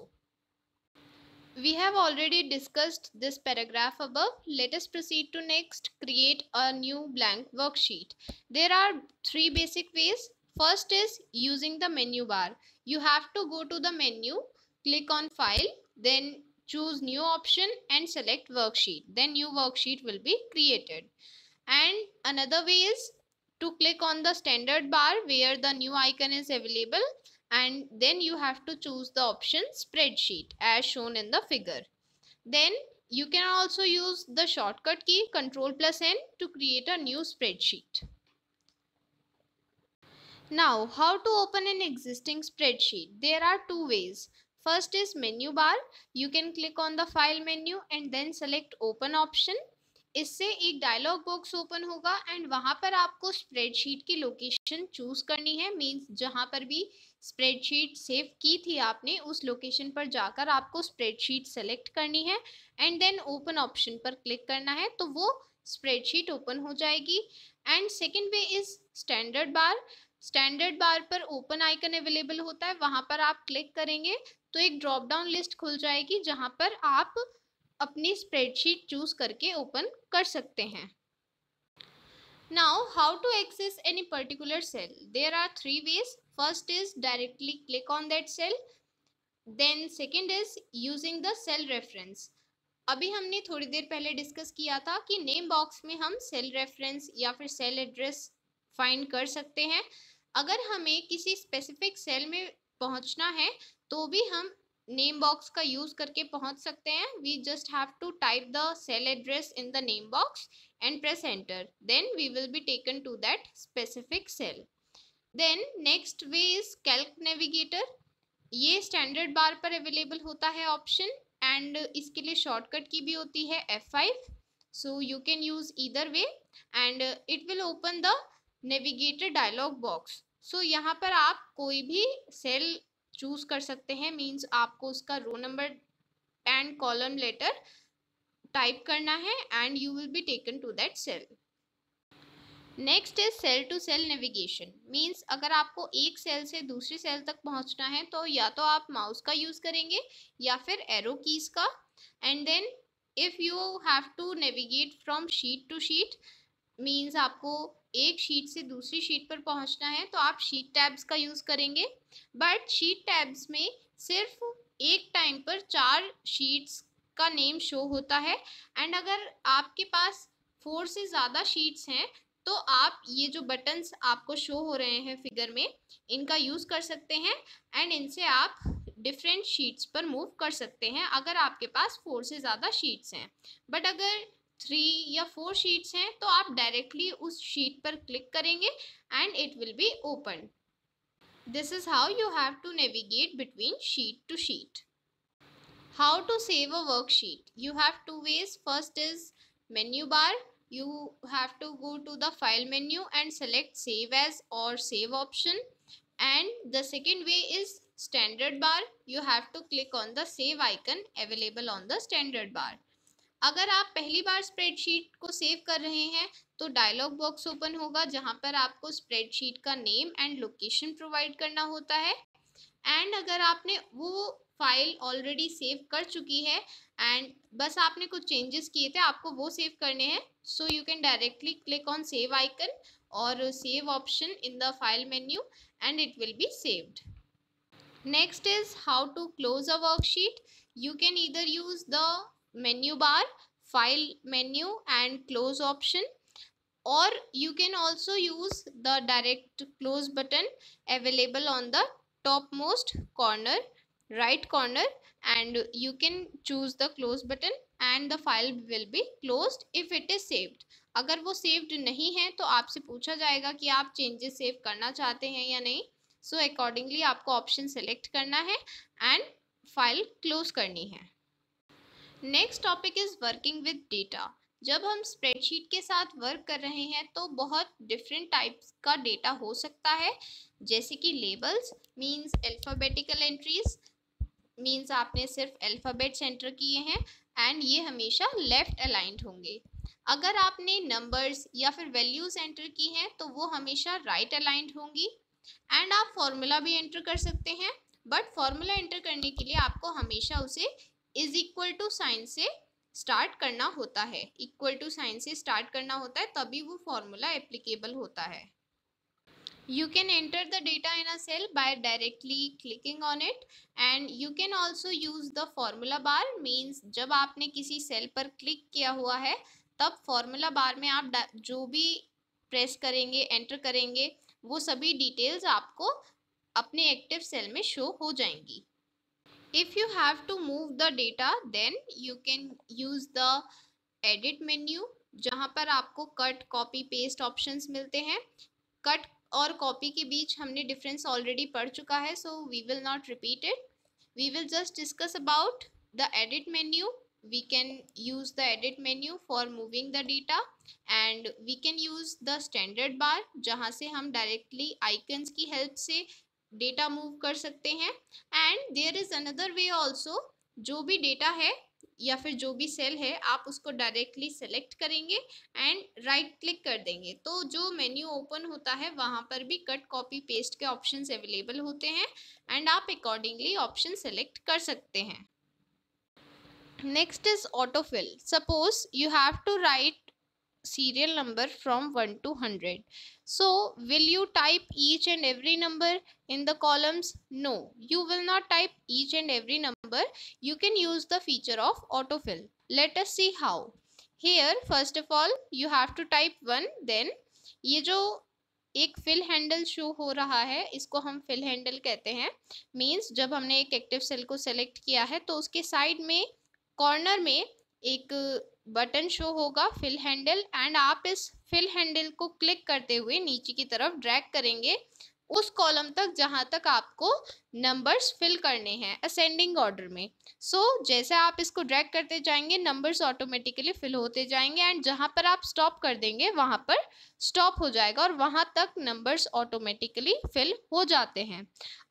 We have already discussed this paragraph above. Let us proceed to next, create a new blank worksheet. There are three basic ways First is using the menu bar. You have to go to the menu, click on file, then choose new option and select worksheet. Then new worksheet will be created. And another way is to click on the standard bar where the new icon is available and then you have to choose the option spreadsheet as shown in the figure. Then you can also use the shortcut key control plus N to create a new spreadsheet. Now, how to open an existing spreadsheet? There are two ways. First is menu bar. You can click on the file menu and then select open option. इससे एक dialog box open होगा and वहां पर आपको spreadsheet की location choose करनी है means जहां पर भी स्प्रेडशीट सेव की थी आपने उस लोकेशन पर जाकर आपको स्प्रेडशीट सेलेक्ट करनी है एंड देन ओपन ऑप्शन पर क्लिक करना है तो वो स्प्रेडशीट ओपन हो जाएगी and second way is standard bar standard bar पर ओपन आइकन अवेलेबल होता है वहां पर आप क्लिक करेंगे तो एक ड्रॉप डाउन लिस्ट खुल जाएगी जहां पर आप अपनी स्प्रेडशीट चूज करके ओपन कर सकते हैं now how to access any particular cell there are three ways first is directly click on that cell then second is using the cell reference अभी हमने थोड़ी देर पहले डिस्कस किया था कि नेम बॉक्स में हम सेल रेफरेंस या फिर सेल एड्रेस फाइंड कर सकते हैं अगर हमें किसी स्पेसिफिक सेल में पहुंचना है तो भी हम नेम बॉक्स का यूज़ करके पहुंच सकते हैं we just have to type the cell address in the name box and press enter then we will be taken to that specific cell then next way is Calc navigator ये standard bar पर available होता है option and इसके लिए shortcut की भी होती है F five so you can use either way and it will open the navigator dialog box so यहाँ पर आप कोई भी सेल चूज़ कर सकते हैं मींस आपको उसका row number and column letter type करना है and you will be taken to that cell next is cell to cell navigation means अगर आपको एक सेल से दूसरी सेल तक पहुंचना है तो या तो आप माउस का यूज़ करेंगे या फिर एरो कीज़ का and then if you have to navigate from sheet to sheet means आपको एक शीट से दूसरी शीट पर पहुंचना है तो आप शीट टैब्स का यूज़ करेंगे बट शीट टैब्स में सिर्फ एक टाइम पर चार शीट्स का नेम शो होता है एंड अगर आपके पास फोर से ज़्यादा शीट्स हैं तो आप ये जो बटन्स आपको शो हो रहे हैं फिगर में इनका यूज़ कर सकते हैं एंड इनसे आप डिफरेंट शीट्स पर मूव कर सकते हैं अगर आपके पास फोर से ज़्यादा शीट्स हैं बट अगर थ्री या फोर शीट्स हैं तो आप डायरेक्टली उस शीट पर क्लिक करेंगे and it will be open this is how you have to navigate between sheet to sheet how to save a worksheet you have two ways first is menu bar you have to go to the file menu and select save as और save option and the second way is standard bar you have to click on the save icon available on the standard bar अगर आप पहली बार spreadsheet को save कर रहे हैं तो dialogue box open होगा जहां पर आपको स्प्रेडशीट का नेम एंड लोकेशन प्रोवाइड करना होता है एंड अगर आपने वो फाइल ऑलरेडी सेव कर चुकी है एंड बस आपने कुछ चेंजेस किए थे आपको वो सेव करने हैं so you can directly click on save icon और save option in the file menu and it will be saved next is how to close a worksheet you can either use the menu bar file menu and close option or you can also use the direct close button available on the topmost corner right corner and you can choose the close button and the file will be closed if it is saved अगर वो saved नहीं है तो आपसे पूछा जाएगा कि आप changes save करना चाहते हैं या नहीं so, accordingly आपको option select करना है and file close करनी है next topic is working with data जब हम स्प्रेडशीट के साथ वर्क कर रहे हैं तो बहुत डिफरेंट टाइप्स का डेटा हो सकता है जैसे कि labels means alphabetical entries means आपने सिर्फ अल्फ़ाबेट्स एंटर किए हैं एंड ये हमेशा लेफ़्ट अलाइंट होंगे अगर आपने नंबर्स या फिर वैल्यूज़ एंटर की हैं तो वो हमेशा राइट right अलाइंट होंगी एंड आप फॉर्मूला भी एंटर कर सकते हैं बट फॉर्मूला एंटर करने के लिए आपको हमेशा उसे इज इक्वल टू साइन से स्टार्ट करना होता है इक्वल टू साइन से स्टार्ट करना होता है तभी वो फॉर्मूला एप्लीकेबल होता है you can enter the data in a cell by directly clicking on it and you can also use the formula bar means जब आपने किसी सेल पर क्लिक किया हुआ है तब फॉर्मूला बार में आप जो भी प्रेस करेंगे एंटर करेंगे वो सभी डिटेल्स आपको अपने एक्टिव सेल में शो हो जाएंगी if you have to move the data then you can use the edit menu जहाँ पर आपको कट कॉपी पेस्ट ऑप्शंस मिलते हैं कट और कॉपी के बीच हमने डिफरेंस ऑलरेडी पढ़ चुका है so we will not repeat it we will just discuss about the edit menu we can use the edit menu for moving the data and we can use the standard bar जहाँ से हम directly icons की help से data move कर सकते हैं and there is another way also जो भी डेटा है या फिर जो भी सेल है आप उसको डायरेक्टली सेलेक्ट करेंगे एंड राइट क्लिक कर देंगे तो जो मेन्यू ओपन होता है वहाँ पर भी कट कॉपी पेस्ट के ऑप्शन अवेलेबल होते हैं एंड आप अकॉर्डिंगली ऑप्शन सेलेक्ट कर सकते हैं next is autofill suppose you have to write serial number from 1 to 100 so will you type each and every number in the columns no you will not type each and every number you can use the feature of autofill let us see how here first of all you have to type one then ye jo एक fill handle show हो रहा है इसको हम fill handle कहते हैं means जब हमने एक एक्टिव सेल को सेलेक्ट किया है तो उसके साइड में कॉर्नर में एक बटन शो होगा फिल हैंडल एंड आप इस फिल हैंडल को क्लिक करते हुए नीचे की तरफ ड्रैग करेंगे उस कॉलम तक जहाँ तक आपको नंबर्स फिल करने हैं असेंडिंग ऑर्डर में सो so, जैसे आप इसको ड्रैग करते जाएंगे नंबर्स ऑटोमेटिकली फिल होते जाएंगे एंड जहाँ पर आप स्टॉप कर देंगे वहाँ पर स्टॉप हो जाएगा और वहाँ तक नंबर्स ऑटोमेटिकली फिल हो जाते हैं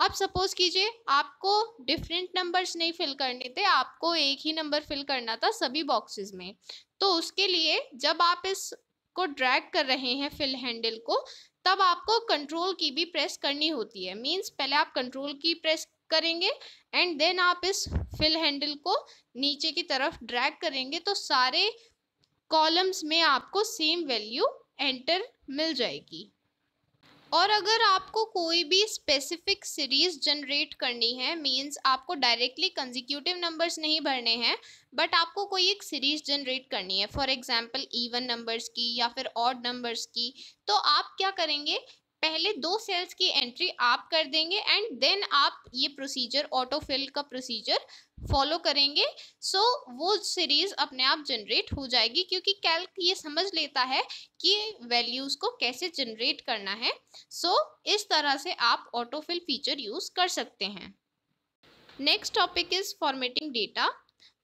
अब सपोज़ कीजिए आपको डिफरेंट नंबर्स नहीं फिल करने थे आपको एक ही नंबर फिल करना था सभी बॉक्सेज में तो उसके लिए जब आप इस को ड्रैग कर रहे हैं फिल हैंडल को तब आपको कंट्रोल की भी प्रेस करनी होती है मीन्स पहले आप कंट्रोल की प्रेस करेंगे एंड देन आप इस फिल हैंडल को नीचे की तरफ ड्रैग करेंगे तो सारे कॉलम्स में आपको सेम वैल्यू एंटर मिल जाएगी और अगर आपको कोई भी स्पेसिफिक सीरीज़ जनरेट करनी है मींस आपको डायरेक्टली कंजिक्यूटिव नंबर्स नहीं भरने हैं बट आपको कोई एक सीरीज़ जनरेट करनी है फॉर एग्जांपल इवन नंबर्स की या फिर ऑड नंबर्स की तो आप क्या करेंगे पहले दो सेल्स की एंट्री आप कर देंगे एंड देन आप ये प्रोसीजर ऑटोफिल का प्रोसीजर फॉलो करेंगे सो so, वो सीरीज़ अपने आप जनरेट हो जाएगी क्योंकि कैल्क ये समझ लेता है कि वैल्यूज़ को कैसे जनरेट करना है सो so, इस तरह से आप ऑटोफिल फीचर यूज़ कर सकते हैं next topic is formatting data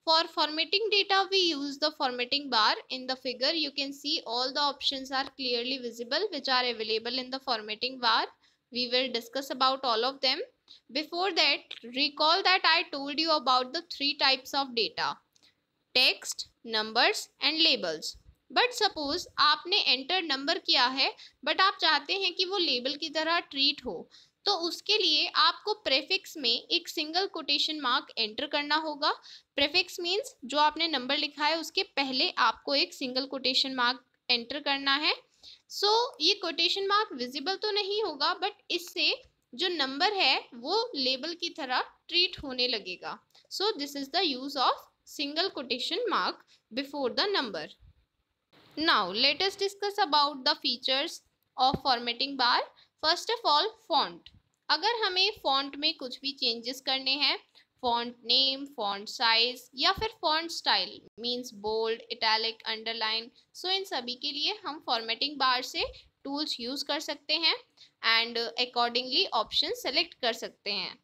For formatting data, we use the formatting bar. In the figure, you can see all the options are clearly visible which are available in the formatting bar. We will discuss about all of them. Before that, recall that I told you about the three types of data. Text, numbers and labels. But suppose आपने enter number किया है but आप चाहते हैं कि वो label की तरह ट्रीट हो तो उसके लिए आपको प्रेफिक्स में एक सिंगल कोटेशन मार्क एंटर करना होगा प्रेफिक्स मीन्स जो आपने नंबर लिखा है उसके पहले आपको एक सिंगल कोटेशन मार्क एंटर करना है सो so, ये कोटेशन मार्क विजिबल तो नहीं होगा बट इससे जो नंबर है वो लेबल की तरह ट्रीट होने लगेगा so this is the use of single quotation mark before the number now latest discuss about the features of formatting bar first of all font अगर हमें फॉन्ट में कुछ भी चेंजेस करने हैं फॉन्ट नेम फॉन्ट साइज या फिर font style means bold italic underline so इन सभी के लिए हम फॉर्मेटिंग बार से टूल्स यूज़ कर सकते हैं एंड अकॉर्डिंगली ऑप्शन सेलेक्ट कर सकते हैं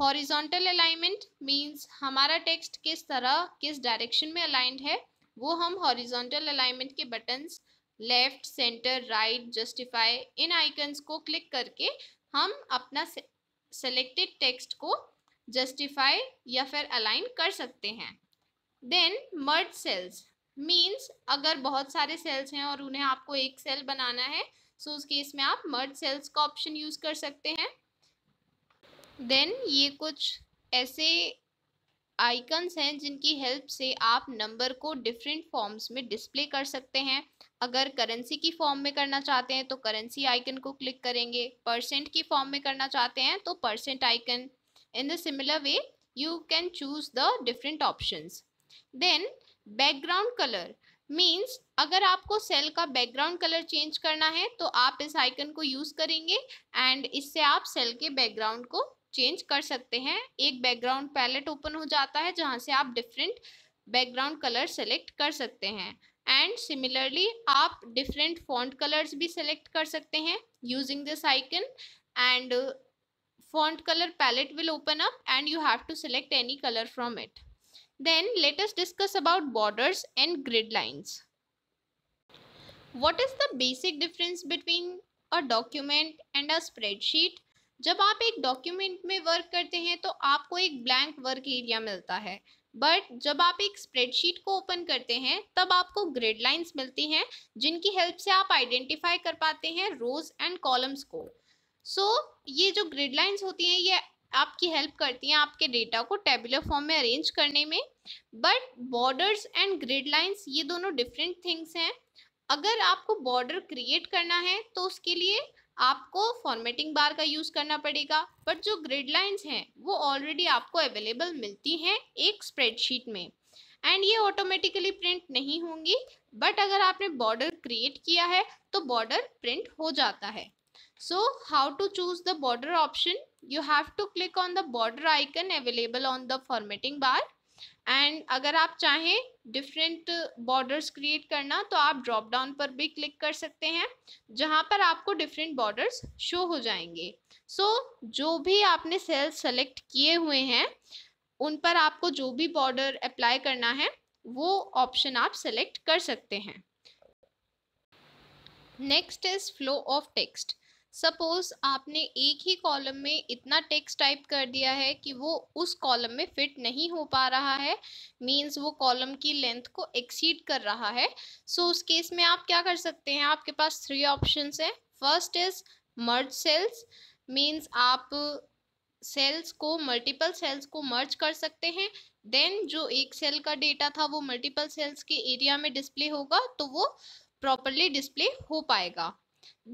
हॉरिजॉन्टल अलाइनमेंट मींस हमारा टेक्स्ट किस तरह किस डायरेक्शन में अलाइंड है वो हम हॉरिजॉन्टल अलाइनमेंट के buttons left centre right justify इन आइकन्स को क्लिक करके हम अपना सेलेक्टेड टेक्स्ट को जस्टिफाई या फिर अलाइन कर सकते हैं देन मर्ज सेल्स मीन्स अगर बहुत सारे सेल्स हैं और उन्हें आपको एक सेल बनाना है सो उस केस में आप मर्ज सेल्स का ऑप्शन यूज़ कर सकते हैं देन ये कुछ ऐसे आइकन्स हैं जिनकी हेल्प से आप नंबर को डिफरेंट फॉर्म्स में डिस्प्ले कर सकते हैं अगर करेंसी की फॉर्म में करना चाहते हैं तो करेंसी आइकन को क्लिक करेंगे परसेंट की फॉर्म में करना चाहते हैं तो percent icon in the similar way you can choose the different option then background colour means अगर आपको सेल का बैकग्राउंड कलर चेंज करना है तो आप इस आइकन को यूज़ करेंगे एंड इससे आप सेल के बैकग्राउंड को चेंज कर सकते हैं एक बैकग्राउंड पैलेट ओपन हो जाता है जहाँ से आप डिफरेंट बैकग्राउंड कलर सेलेक्ट कर सकते हैं एंड सिमिलरली आप डिफरेंट फॉन्ट कलर्स भी सेलेक्ट कर सकते हैं using this icon and font colour palette will open up and you have to select any colour from it then let's discuss about borders and grid lines what is the basic difference between a document and a spreadsheet जब आप एक document में work करते हैं तो आपको एक blank work area मिलता है बट जब आप एक स्प्रेडशीट को ओपन करते हैं तब आपको ग्रेड लाइन्स मिलती हैं जिनकी हेल्प से आप आइडेंटिफाई कर पाते हैं रोज एंड कॉलम्स को सो so, ये जो ग्रिड लाइन्स होती हैं ये आपकी हेल्प करती हैं आपके डेटा को टेबुलर फॉर्म में अरेंज करने में but borders and grid lines ये दोनों डिफरेंट थिंग्स हैं अगर आपको बॉर्डर क्रिएट करना है तो उसके लिए आपको फॉर्मेटिंग बार का यूज़ करना पड़ेगा बट जो ग्रिड लाइन्स हैं वो ऑलरेडी आपको अवेलेबल मिलती हैं एक स्प्रेडशीट में एंड ये ऑटोमेटिकली प्रिंट नहीं होंगी बट अगर आपने बॉर्डर क्रिएट किया है तो बॉर्डर प्रिंट हो जाता है so how to choose the border option you have to click on the border icon available on the formatting bar and अगर आप चाहें डिफरेंट बॉर्डर्स क्रिएट करना तो आप ड्रॉप डाउन पर भी क्लिक कर सकते हैं जहां पर आपको डिफरेंट बॉर्डर्स शो हो जाएंगे सो so, जो भी आपने सेल सेलेक्ट किए हुए हैं उन पर आपको जो भी बॉर्डर अप्लाई करना है वो ऑप्शन आप सेलेक्ट कर सकते हैं next is flow of text suppose आपने एक ही कॉलम में इतना टेक्स्ट टाइप कर दिया है कि वो उस कॉलम में फिट नहीं हो पा रहा है मींस वो कॉलम की लेंथ को एक्सीड कर रहा है सो so, उस केस में आप क्या कर सकते हैं आपके पास थ्री ऑप्शंस हैं first is merge cells means आप सेल्स को मल्टीपल सेल्स को मर्ज कर सकते हैं देन जो एक सेल का डेटा था वो मल्टीपल सेल्स के एरिया में डिस्प्ले होगा तो वो प्रॉपरली डिस्प्ले हो पाएगा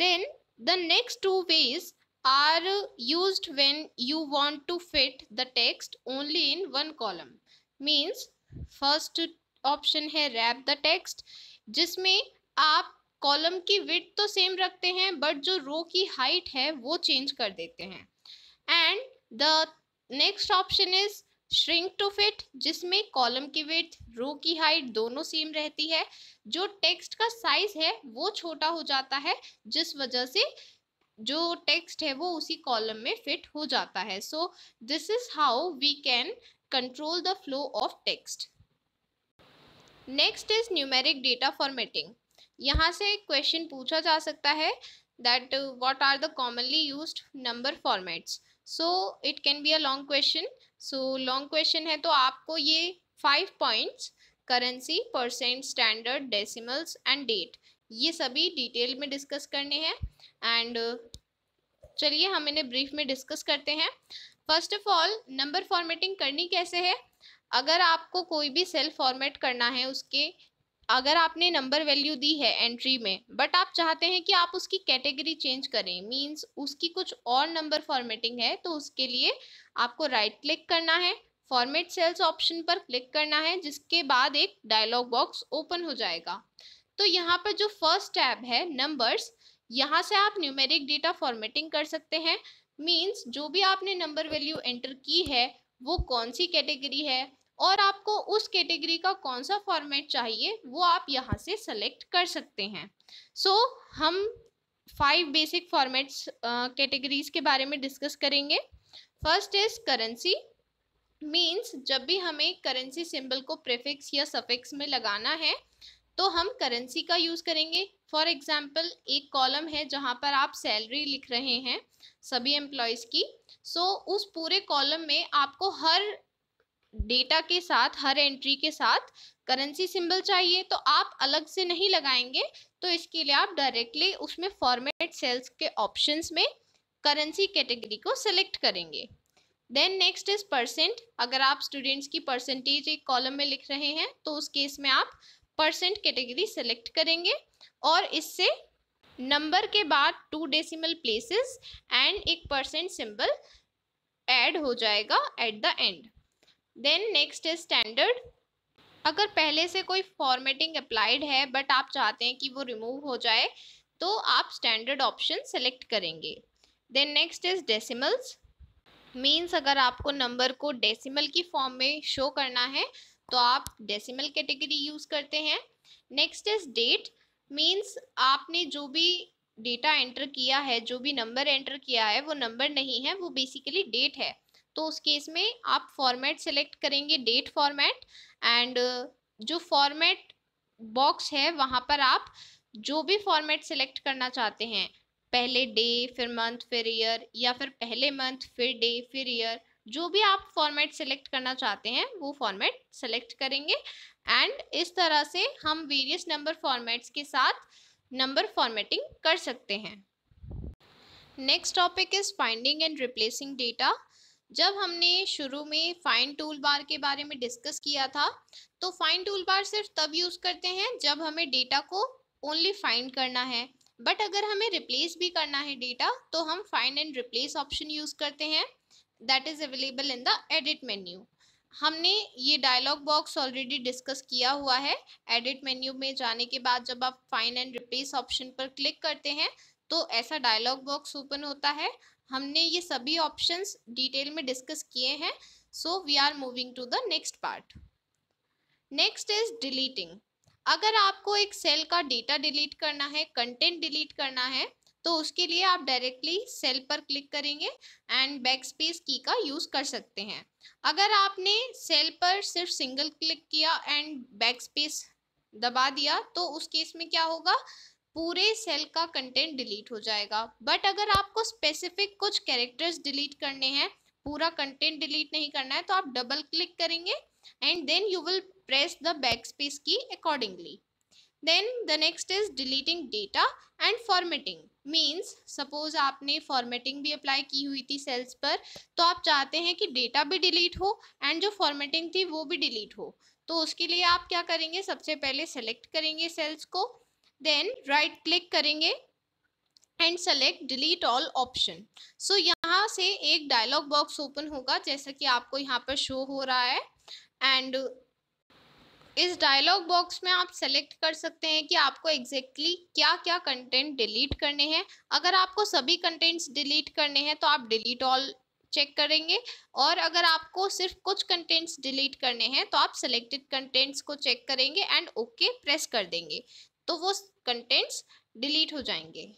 then The next two ways are used when you want to fit the text only in one column. Means first option hai wrap the text jisme aap column की width तो same रखते हैं but जो रो की height है वो change कर देते हैं and the next option is shrink to fit जिसमें कॉलम की विथ रो की हाइट दोनों सेम रहती है जो टेक्स्ट का साइज है वो छोटा हो जाता है जिस वजह से जो टेक्स्ट है वो उसी कॉलम में फिट हो जाता है so this is how we can control the flow of text next is numeric data formatting यहाँ से क्वेश्चन पूछा जा सकता है that what are the commonly use number formats so it can be a long question so long question है तो आपको ये five points currency percent standard decimals and date ये सभी डिटेल में डिस्कस करने हैं एंड चलिए हम इन्हें ब्रीफ में डिस्कस करते हैं first of all number formatting करनी कैसे है अगर आपको कोई भी सेल फॉर्मेट करना है उसके अगर आपने नंबर वैल्यू दी है एंट्री में बट आप चाहते हैं कि आप उसकी कैटेगरी चेंज करें मींस उसकी कुछ और नंबर फॉर्मेटिंग है तो उसके लिए आपको राइट right क्लिक करना है फॉर्मेट सेल्स ऑप्शन पर क्लिक करना है जिसके बाद एक डायलॉग बॉक्स ओपन हो जाएगा तो यहाँ पर जो फर्स्ट टैब है नंबर्स यहाँ से आप न्यूमेरिक डेटा फॉर्मेटिंग कर सकते हैं मीन्स जो भी आपने नंबर वैल्यू एंटर की है वो कौन सी कैटेगरी है और आपको उस कैटेगरी का कौन सा फॉर्मेट चाहिए वो आप यहाँ से सेलेक्ट कर सकते हैं सो so, हम फाइव बेसिक फॉर्मेट्स कैटेगरीज के बारे में डिस्कस करेंगे फर्स्ट इज करेंसी मीन्स जब भी हमें करेंसी सिंबल को प्रेफिक्स या सफिक्स में लगाना है तो हम करेंसी का यूज़ करेंगे फॉर एग्जाम्पल एक कॉलम है जहाँ पर आप सैलरी लिख रहे हैं सभी एम्प्लॉयज़ की सो so, उस पूरे कॉलम में आपको हर डेटा के साथ हर एंट्री के साथ करेंसी सिंबल चाहिए तो आप अलग से नहीं लगाएंगे तो इसके लिए आप डायरेक्टली उसमें फॉर्मेट सेल्स के ऑप्शंस में करेंसी कैटेगरी को सिलेक्ट करेंगे देन नेक्स्ट इज परसेंट अगर आप स्टूडेंट्स की परसेंटेज एक कॉलम में लिख रहे हैं तो उस केस में आप परसेंट कैटेगरी सेलेक्ट करेंगे और इससे नंबर के बाद टू डेसिमल प्लेसेस एंड एक परसेंट सिंबल ऐड हो जाएगा at the end then next है स्टैंडर्ड अगर पहले से कोई फॉर्मेटिंग अप्लाइड है बट आप चाहते हैं कि वो रिमूव हो जाए तो आप स्टैंडर्ड ऑप्शन सेलेक्ट करेंगे then next is decimals means अगर आपको नंबर को डेसिमल की फॉर्म में शो करना है तो आप डेसिमल कैटेगरी यूज़ करते हैं नेक्स्ट इज़ डेट मीन्स आपने जो भी डेटा एंटर किया है जो भी नंबर एंटर किया है वो नंबर नहीं है वो बेसिकली डेट है तो उस केस में आप फॉर्मेट सेलेक्ट करेंगे डेट फॉर्मेट एंड जो फॉर्मेट बॉक्स है वहाँ पर आप जो भी फॉर्मेट सेलेक्ट करना चाहते हैं पहले डे फिर मंथ फिर ईयर या फिर पहले मंथ फिर डे फिर ईयर जो भी आप फॉर्मेट सेलेक्ट करना चाहते हैं वो फॉर्मेट सेलेक्ट करेंगे एंड इस तरह से हम वेरियस नंबर फॉर्मेट्स के साथ नंबर फॉर्मेटिंग कर सकते हैं next topic is finding and replacing data जब हमने शुरू में फाइन टूल बार के बारे में डिस्कस किया था तो फाइन टूल बार सिर्फ तब यूज़ करते हैं जब हमें डेटा को ओनली फाइंड करना है बट अगर हमें रिप्लेस भी करना है डेटा तो हम find and replace option use करते हैं that is available in the edit menu हमने ये डायलॉग बॉक्स ऑलरेडी डिस्कस किया हुआ है एडिट मेन्यू में जाने के बाद जब आप फाइन एंड रिप्लेस ऑप्शन पर क्लिक करते हैं तो ऐसा डायलॉग बॉक्स ओपन होता है हमने ये सभी ऑप्शंस डिटेल में डिस्कस किए हैं so we are moving to the next part next is deleting अगर आपको एक सेल का डेटा डिलीट करना है कंटेंट डिलीट करना है तो उसके लिए आप डायरेक्टली सेल पर क्लिक करेंगे एंड बैक स्पेस की का यूज़ कर सकते हैं अगर आपने सेल पर सिर्फ सिंगल क्लिक किया एंड बैक स्पेस दबा दिया तो उस केस में क्या होगा पूरे सेल का कंटेंट डिलीट हो जाएगा बट अगर आपको स्पेसिफिक कुछ कैरेक्टर्स डिलीट करने हैं पूरा कंटेंट डिलीट नहीं करना है तो आप डबल क्लिक करेंगे and then you will press the backspace key accordingly then the next is deleting data and formatting means suppose आपने फॉर्मेटिंग भी अप्लाई की हुई थी सेल्स पर तो आप चाहते हैं कि डेटा भी डिलीट हो एंड जो फॉर्मेटिंग थी वो भी डिलीट हो तो उसके लिए आप क्या करेंगे सबसे पहले सेलेक्ट करेंगे सेल्स को देन राइट क्लिक करेंगे and select delete all option so यहाँ से एक डायलॉग बॉक्स ओपन होगा जैसा कि आपको यहाँ पर शो हो रहा है एंड इस डायलॉग बॉक्स में आप सेलेक्ट कर सकते हैं कि आपको एग्जैक्टली exactly क्या क्या कंटेंट डिलीट करने हैं अगर आपको सभी कंटेंट्स डिलीट करने हैं तो आप डिलीट ऑल चेक करेंगे और अगर आपको सिर्फ कुछ कंटेंट्स डिलीट करने हैं तो आप सेलेक्टेड कंटेंट्स को चेक करेंगे एंड ओके प्रेस कर देंगे तो वो कंटेंट्स डिलीट हो जाएंगे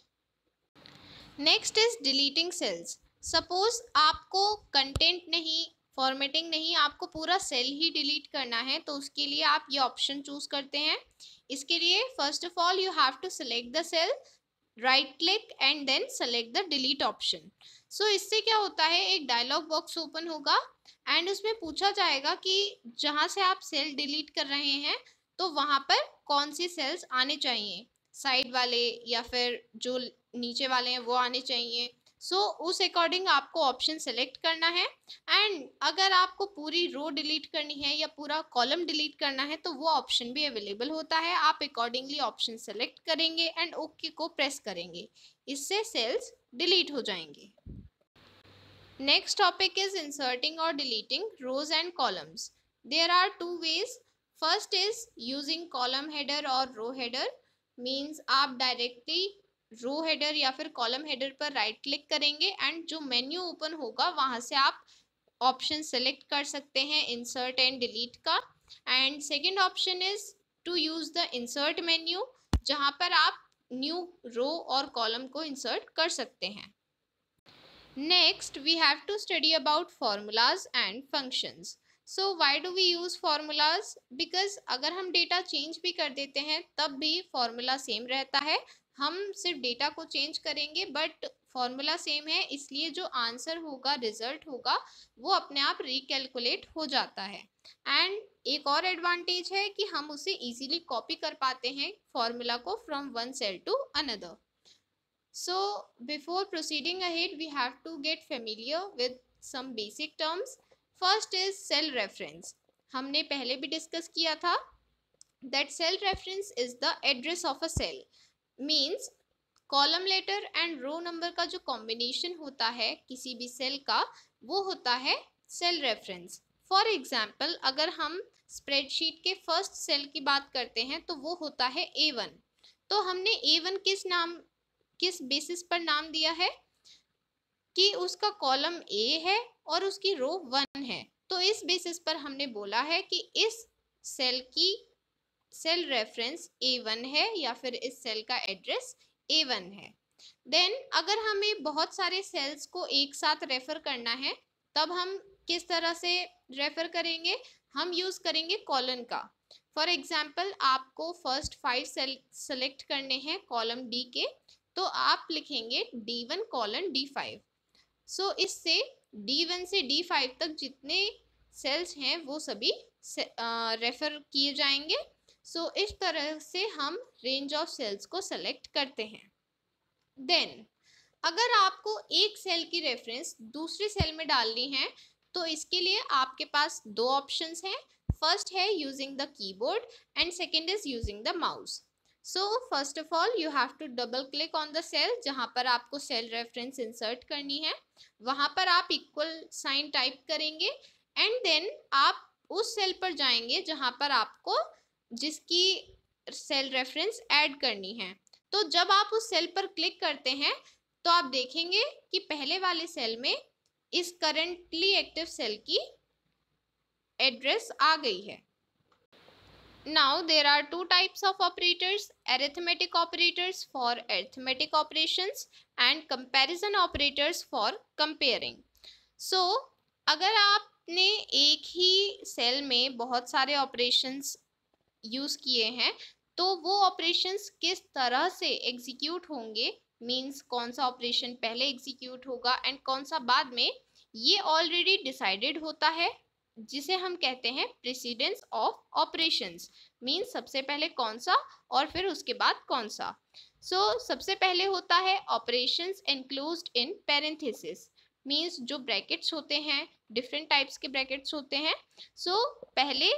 next is deleting cells suppose आपको कंटेंट नहीं फॉर्मेटिंग नहीं आपको पूरा सेल ही डिलीट करना है तो उसके लिए आप ये ऑप्शन चूज़ करते हैं इसके लिए first of all you have to select the cell right click and then select the delete option so इससे क्या होता है एक डायलॉग बॉक्स ओपन होगा एंड उसमें पूछा जाएगा कि जहाँ से आप सेल डिलीट कर रहे हैं तो वहाँ पर कौन सी सेल्स आने चाहिए साइड वाले या फिर जो नीचे वाले हैं वो आने चाहिए सो so, उस अकॉर्डिंग आपको ऑप्शन सेलेक्ट करना है एंड अगर आपको पूरी रो डिलीट करनी है या पूरा कॉलम डिलीट करना है तो वो ऑप्शन भी अवेलेबल होता है आप अकॉर्डिंगली ऑप्शन सेलेक्ट करेंगे एंड ओके को प्रेस करेंगे इससे सेल्स डिलीट हो जाएंगे नेक्स्ट टॉपिक इज इंसर्टिंग और deleting rows and columns there are two ways first is using column header और रो हेडर मीन्स आप डायरेक्टली रो हेडर या फिर कॉलम हेडर पर राइट क्लिक करेंगे एंड जो मेन्यू ओपन होगा वहाँ से आप ऑप्शन सेलेक्ट कर सकते हैं इंसर्ट एंड डिलीट का and second option is to use the insert menu जहाँ पर आप न्यू रो और कॉलम को इंसर्ट कर सकते हैं next we have to study about formulas and functions so why do we use formulas because अगर हम डेटा चेंज भी कर देते हैं तब भी फार्मूला सेम रहता है हम सिर्फ डेटा को चेंज करेंगे बट फॉर्मूला सेम है इसलिए जो आंसर होगा रिजल्ट होगा वो अपने आप रिकेलकुलेट हो जाता है एंड एक और एडवांटेज है कि हम उसे इजीली कॉपी कर पाते हैं फॉर्मूला को from one cell to another so before proceeding ahead we have to get familiar with some basic terms first is cell reference हमने पहले भी डिस्कस किया था that cell reference is the address of a cell means column letter and row number का जो combination होता है किसी भी सेल का वो होता है सेल रेफरेंस फॉर एग्जाम्पल अगर हम स्प्रेडशीट के फर्स्ट सेल की बात करते हैं तो वो होता है ए वन तो हमने ए वन किस नाम किस बेसिस पर नाम दिया है कि उसका कॉलम ए है और उसकी रो वन है तो इस बेसिस पर हमने बोला है कि इस सेल की सेल रेफरेंस ए वन है या फिर इस सेल का एड्रेस ए वन है देन अगर हमें बहुत सारे सेल्स को एक साथ रेफर करना है तब हम किस तरह से रेफर करेंगे हम यूज़ करेंगे कॉलन का फॉर एग्जाम्पल आपको फर्स्ट फाइव सेल सेलेक्ट करने हैं कॉलम डी के तो आप लिखेंगे D one colon D five so इससे डी वन से डी फाइव तक जितने सेल्स हैं वो सभी रेफ़र किए जाएंगे सो so, इस तरह से हम रेंज ऑफ सेल्स को सेलेक्ट करते हैं देन अगर आपको एक सेल की रेफरेंस दूसरे सेल में डालनी है तो इसके लिए आपके पास दो ऑप्शंस हैं फर्स्ट है using the keyboard and second is using the mouse so first of all you have to double click on the cell जहाँ पर आपको सेल रेफरेंस इंसर्ट करनी है वहाँ पर आप इक्वल साइन टाइप करेंगे एंड देन आप उस सेल पर जाएंगे जहाँ पर आपको जिसकी सेल रेफरेंस ऐड करनी है तो जब आप उस सेल पर क्लिक करते हैं तो आप देखेंगे कि पहले वाले सेल में इस करेंटली एक्टिव सेल की एड्रेस आ गई है Now there are two types of operators arithmetic operators for arithmetic operations and comparison operators for comparing. So अगर आपने एक ही सेल में बहुत सारे ऑपरेशंस यूज़ किए हैं तो वो ऑपरेशंस किस तरह से एग्जीक्यूट होंगे मींस कौन सा ऑपरेशन पहले एग्जीक्यूट होगा एंड कौन सा बाद में ये ऑलरेडी डिसाइडेड होता है जिसे हम कहते हैं प्रेसिडेंस ऑफ ऑपरेशंस मीन्स सबसे पहले कौन सा और फिर उसके बाद कौन सा सो so, सबसे पहले होता है operations enclose in parenthesis means जो ब्रैकेट्स होते हैं डिफरेंट टाइप्स के ब्रैकेट्स होते हैं सो so, पहले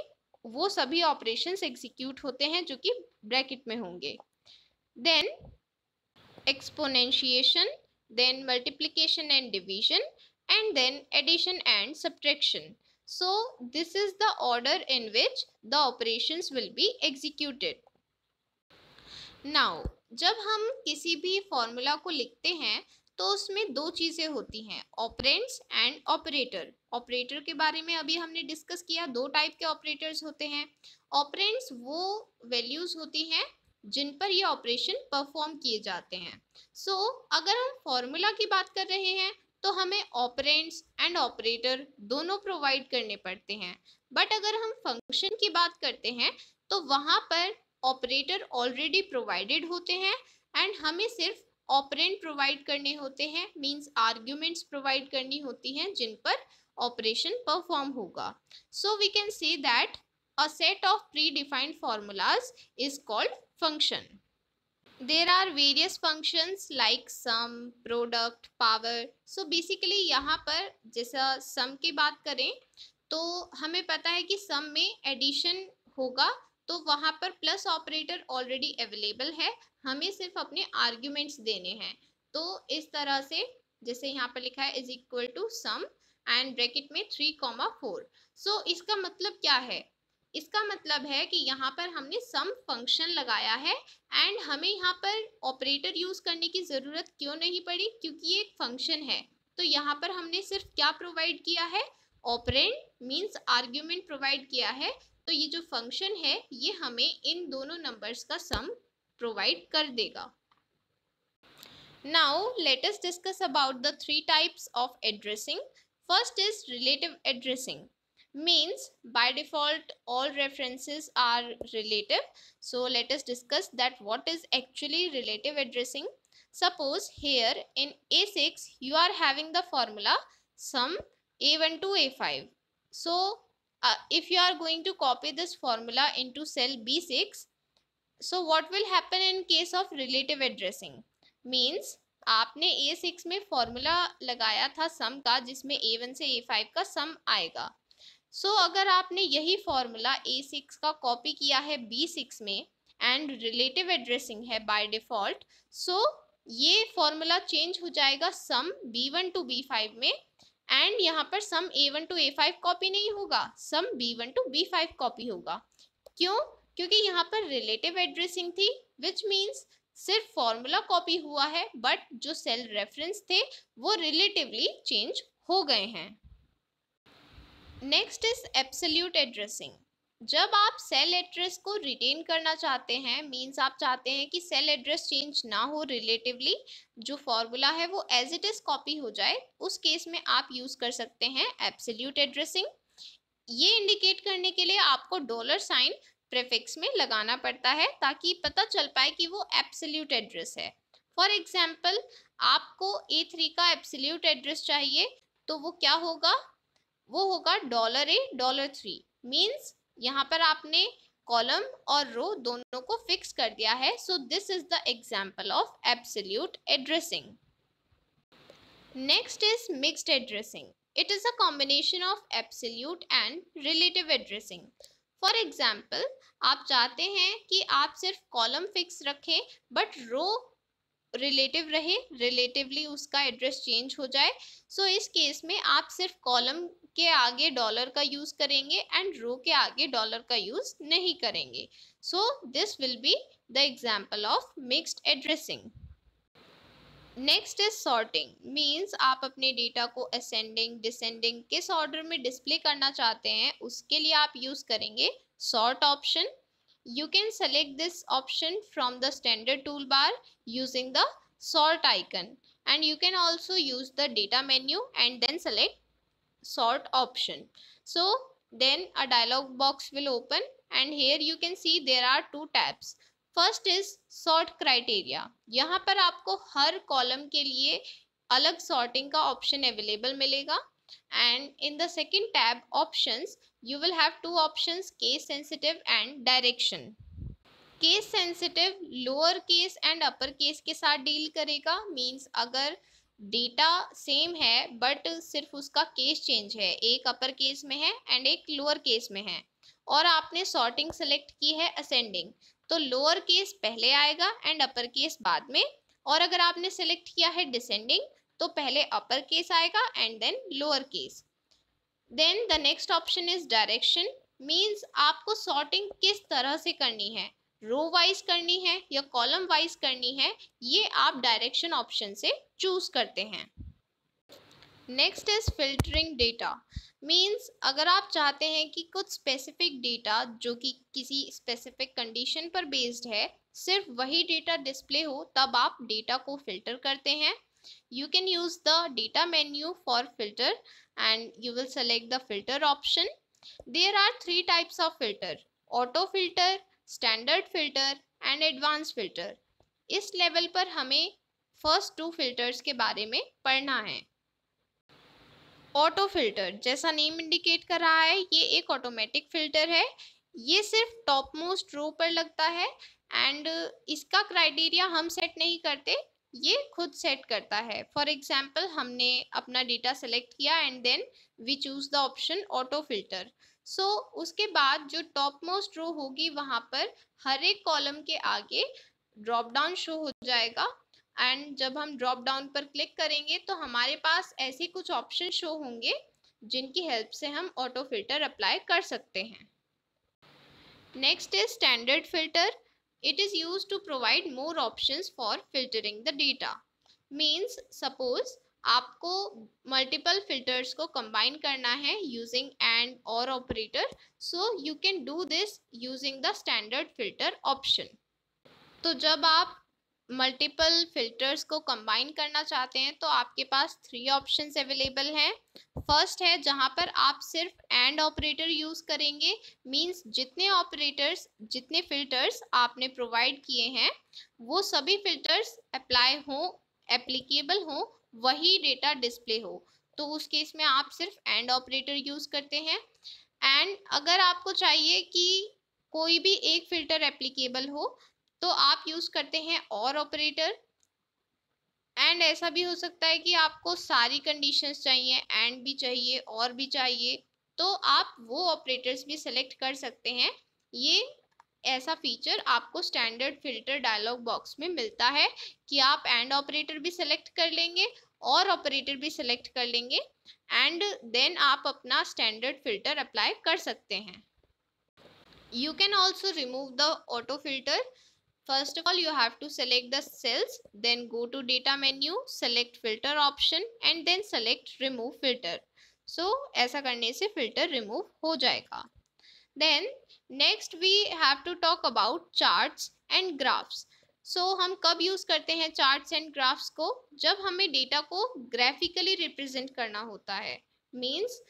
वो सभी ऑपरेशंस एग्जीक्यूट होते हैं जो कि ब्रैकेट में होंगे then exponentiation then multiplication and division and then addition and subtraction So this is the order in which the operations will be executed. Now जब हम किसी भी फॉर्मूला को लिखते हैं तो उसमें दो चीज़ें होती हैं ऑपरेंट्स एंड ऑपरेटर ऑपरेटर के बारे में अभी हमने डिस्कस किया दो टाइप के ऑपरेटर्स होते हैं ऑपरेंट्स वो वैल्यूज़ होती हैं जिन पर ये ऑपरेशन परफॉर्म किए जाते हैं सो so, अगर हम फॉर्मूला की बात कर रहे हैं तो हमें ऑपरेंट्स एंड ऑपरेटर दोनों प्रोवाइड करने पड़ते हैं बट अगर हम फंक्शन की बात करते हैं तो वहाँ पर ऑपरेटर ऑलरेडी प्रोवाइडेड होते हैं एंड हमें सिर्फ ऑपरेंट प्रोवाइड करने होते हैं मींस आर्ग्यूमेंट्स प्रोवाइड करनी होती हैं जिन पर ऑपरेशन परफॉर्म होगा so we can say that a set of predefined formulas is called function there are various functions like sum product power so basically यहाँ पर जैसा सम की बात करें तो हमें पता है कि सम में एडिशन होगा तो वहाँ पर प्लस ऑपरेटर ऑलरेडी अवेलेबल है हमें सिर्फ अपने आर्ग्यूमेंट्स देने हैं तो इस तरह से जैसे यहाँ पर लिखा है is equal to sum and bracket में थ्री कॉमा फोर सो इसका मतलब क्या है इसका मतलब है कि यहाँ पर हमने सम फंक्शन लगाया है एंड हमें यहाँ पर ऑपरेटर यूज़ करने की ज़रूरत क्यों नहीं पड़ी क्योंकि ये एक फंक्शन है तो यहाँ पर हमने सिर्फ क्या प्रोवाइड किया है ऑपरेंट मीन्स आर्ग्यूमेंट प्रोवाइड किया है तो ये जो फंक्शन है ये हमें इन दोनों नंबर्स का सम प्रोवाइड कर देगा now latest discuss about the three types of addressing first is relative addressing means by default all references are relative. So let us discuss that what is actually relative addressing. Suppose here in A6 you are having the formula sum A1 to A5. So uh, if you are going to copy this formula into cell B6, so what will happen in case of relative addressing? Means आपने a A6 में formula लगाया था सम का जिसमें a A1 से A5 का सम आएगा सो so, अगर आपने यही फॉर्मूला ए सिक्स का कॉपी किया है बी सिक्स में एंड रिलेटिव एड्रेसिंग है बाय डिफ़ॉल्ट सो ये फॉर्मूला चेंज हो जाएगा sum B one to B five में एंड यहाँ पर sum A one to A five copy नहीं होगा sum B one to B five copy होगा क्यों क्योंकि यहाँ पर रिलेटिव एड्रेसिंग थी विच मीन्स सिर्फ फॉर्मूला कॉपी हुआ है बट जो सेल रेफरेंस थे वो रिलेटिवली चेंज हो गए हैं नेक्स्ट इज एब्सोल्यूट एड्रेसिंग जब आप सेल एड्रेस को रिटेन करना चाहते हैं मींस आप चाहते हैं कि सेल एड्रेस चेंज ना हो रिलेटिवली जो फॉर्मूला है वो एज इट इज़ कॉपी हो जाए उस केस में आप यूज़ कर सकते हैं एब्सोल्यूट एड्रेसिंग ये इंडिकेट करने के लिए आपको डॉलर साइन प्रेफिक्स में लगाना पड़ता है ताकि पता चल पाए कि वो एब्सोल्यूट एड्रेस है फॉर एग्जाम्पल आपको ए थ्री का एब्सोल्यूट एड्रेस चाहिए तो वो क्या होगा वो होगा dollar A dollar three means यहाँ पर आपने कॉलम और रो दोनों को फिक्स कर दिया है so this is the example of absolute addressing next is mixed addressing it is a combination of absolute and relative addressing for example आप चाहते हैं कि आप सिर्फ कॉलम फिक्स रखें बट रो रिलेटिव रहे रिलेटिवली उसका एड्रेस चेंज हो जाए सो so, इस केस में आप सिर्फ कॉलम के आगे डॉलर का यूज़ करेंगे एंड रो के आगे डॉलर का यूज़ नहीं करेंगे so this will be the example of mixed addressing next is sorting means आप अपने डेटा को असेंडिंग डिसेंडिंग किस ऑर्डर में डिस्प्ले करना चाहते हैं उसके लिए आप यूज़ करेंगे sort option you can select this option from the standard toolbar using the sort icon and you can also use the data menu and then select sort option so then a dialog box will open and here you can see there are two tabs first is sort criteria यहाँ पर आपको हर column के लिए अलग sorting का option available मिलेगा and in the second tab options you will have two options case sensitive and direction case sensitive lower case and upper case के साथ डील करेगा मीन्स अगर डेटा सेम है बट सिर्फ उसका केस चेंज है एक अपर केस में है एंड एक लोअर केस में है और आपने सॉर्टिंग सेलेक्ट की है असेंडिंग तो लोअर केस पहले आएगा एंड अपर केस बाद में और अगर आपने सेलेक्ट किया है डिसेंडिंग तो पहले अपर केस आएगा and then lower case then the next option is direction means आपको सॉर्टिंग किस तरह से करनी है रो वाइज करनी है या कॉलम वाइज करनी है ये आप डायरेक्शन ऑप्शन से चूज करते हैं next is filtering data means अगर आप चाहते हैं कि कुछ स्पेसिफिक डेटा जो कि किसी स्पेसिफिक कंडीशन पर बेस्ड है सिर्फ वही डेटा डिस्प्ले हो तब आप डेटा को फिल्टर करते हैं you can use the data menu for filter and you will select the filter option there are three types of filter auto filter standard filter and advanced filter इस level पर हमें first to filters के बारे में पढ़ना है auto filter जैसा name indicate कर रहा है ये एक ऑटोमेटिक फिल्टर है ये सिर्फ टॉप मोस्ट रो पर लगता है एंड इसका क्राइटेरिया हम सेट नहीं करते ये खुद सेट करता है फॉर एग्जाम्पल हमने अपना डेटा सेलेक्ट किया and then we choose the option auto filter so उसके बाद जो टॉप मोस्ट रो होगी वहाँ पर हर एक कॉलम के आगे ड्रॉप डाउन शो हो जाएगा एंड जब हम ड्रॉप डाउन पर क्लिक करेंगे तो हमारे पास ऐसे कुछ ऑप्शन शो होंगे जिनकी हेल्प से हम ऑटो फिल्टर अप्लाई कर सकते हैं next is standard filter It is used to provide more options for filtering the data. Means suppose आपको मल्टीपल फिल्टर्स को कंबाइन करना है यूजिंग एंड और operator so you can do this using the standard filter option तो जब आप multiple filters को combine करना चाहते हैं तो आपके पास थ्री ऑप्शंस अवेलेबल हैं फर्स्ट है जहाँ पर आप सिर्फ एंड ऑपरेटर यूज़ करेंगे मींस जितने ऑपरेटर्स जितने फिल्टर्स आपने प्रोवाइड किए हैं वो सभी फिल्टर्स अप्लाई हो एप्लीकेबल हों वही डेटा डिस्प्ले हो तो उस केस में आप सिर्फ एंड ऑपरेटर यूज़ करते हैं एंड अगर आपको चाहिए कि कोई भी एक फ़िल्टर एप्लीकेबल हो तो आप यूज़ करते हैं और ऑपरेटर एंड ऐसा भी हो सकता है कि आपको सारी कंडीशंस चाहिए एंड भी चाहिए और भी चाहिए तो आप वो ऑपरेटर्स भी सेलेक्ट कर सकते हैं ये ऐसा फीचर आपको स्टैंडर्ड फिल्टर डायलॉग बॉक्स में मिलता है कि आप एंड ऑपरेटर भी सेलेक्ट कर लेंगे और ऑपरेटर भी सेलेक्ट कर लेंगे एंड देन आप अपना स्टैंडर्ड फिल्टर अप्लाई कर सकते हैं you can also remove the auto filter First of all, you have to select the cells, then go to data menu, select filter option and then select remove filter. So, aisa karne se filter remove ho jayega Then, next we have to talk about charts and graphs. So so, हम कब use करते हैं charts and graphs को जब हमें data को graphically represent करना होता है मींस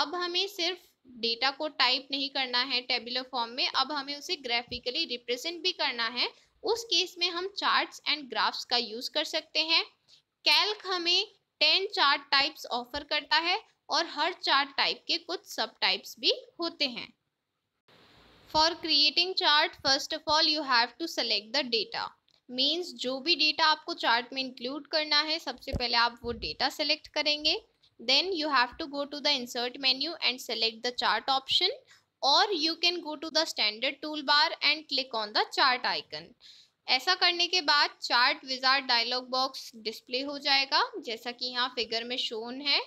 अब हमें सिर्फ डेटा को टाइप नहीं करना है टेबुलर फॉर्म में अब हमें उसे ग्राफिकली रिप्रेजेंट भी करना है उस केस में हम चार्ट्स एंड ग्राफ्स का यूज़ कर सकते हैं कैल्क हमें टेन चार्ट टाइप्स ऑफर करता है और हर चार्ट टाइप के कुछ सब टाइप्स भी होते हैं for creating chart first of all you have to select the data means जो भी डेटा आपको चार्ट में इंक्लूड करना है सबसे पहले आप वो डेटा सेलेक्ट करेंगे then you have to go to the insert menu and select the chart option और you can go to the standard tool toolbar and click on the chart icon ऐसा करने के बाद chart wizard dialog box display हो जाएगा जैसा कि यहाँ फिगर में शोन है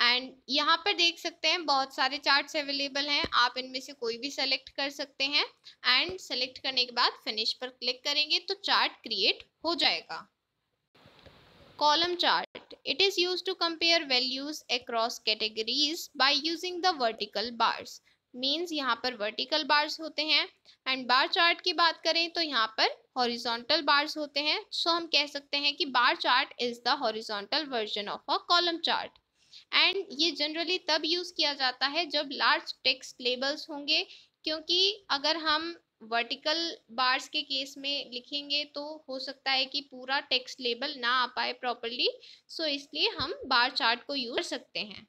एंड यहाँ पर देख सकते हैं बहुत सारे चार्ट्स अवेलेबल हैं आप इनमें से कोई भी सेलेक्ट कर सकते हैं एंड सेलेक्ट करने के बाद फिनिश पर क्लिक करेंगे तो चार्ट क्रिएट हो जाएगा column chart it is use to compare values across categories by using the vertical bars means यहाँ पर वर्टिकल बार्स होते हैं एंड बार चार्ट की बात करें तो यहाँ पर हॉरिजॉन्टल बार्स होते हैं सो so हम कह सकते हैं कि bar chart is the horizontal version of a column chart and ये जनरली तब यूज़ किया जाता है जब लार्ज टेक्स्ट लेबल्स होंगे क्योंकि अगर हम वर्टिकल बार्स के केस में लिखेंगे तो हो सकता है कि पूरा टेक्स्ट लेबल ना आ पाए प्रॉपरली सो so इसलिए हम बार चार्ट को यूज कर सकते हैं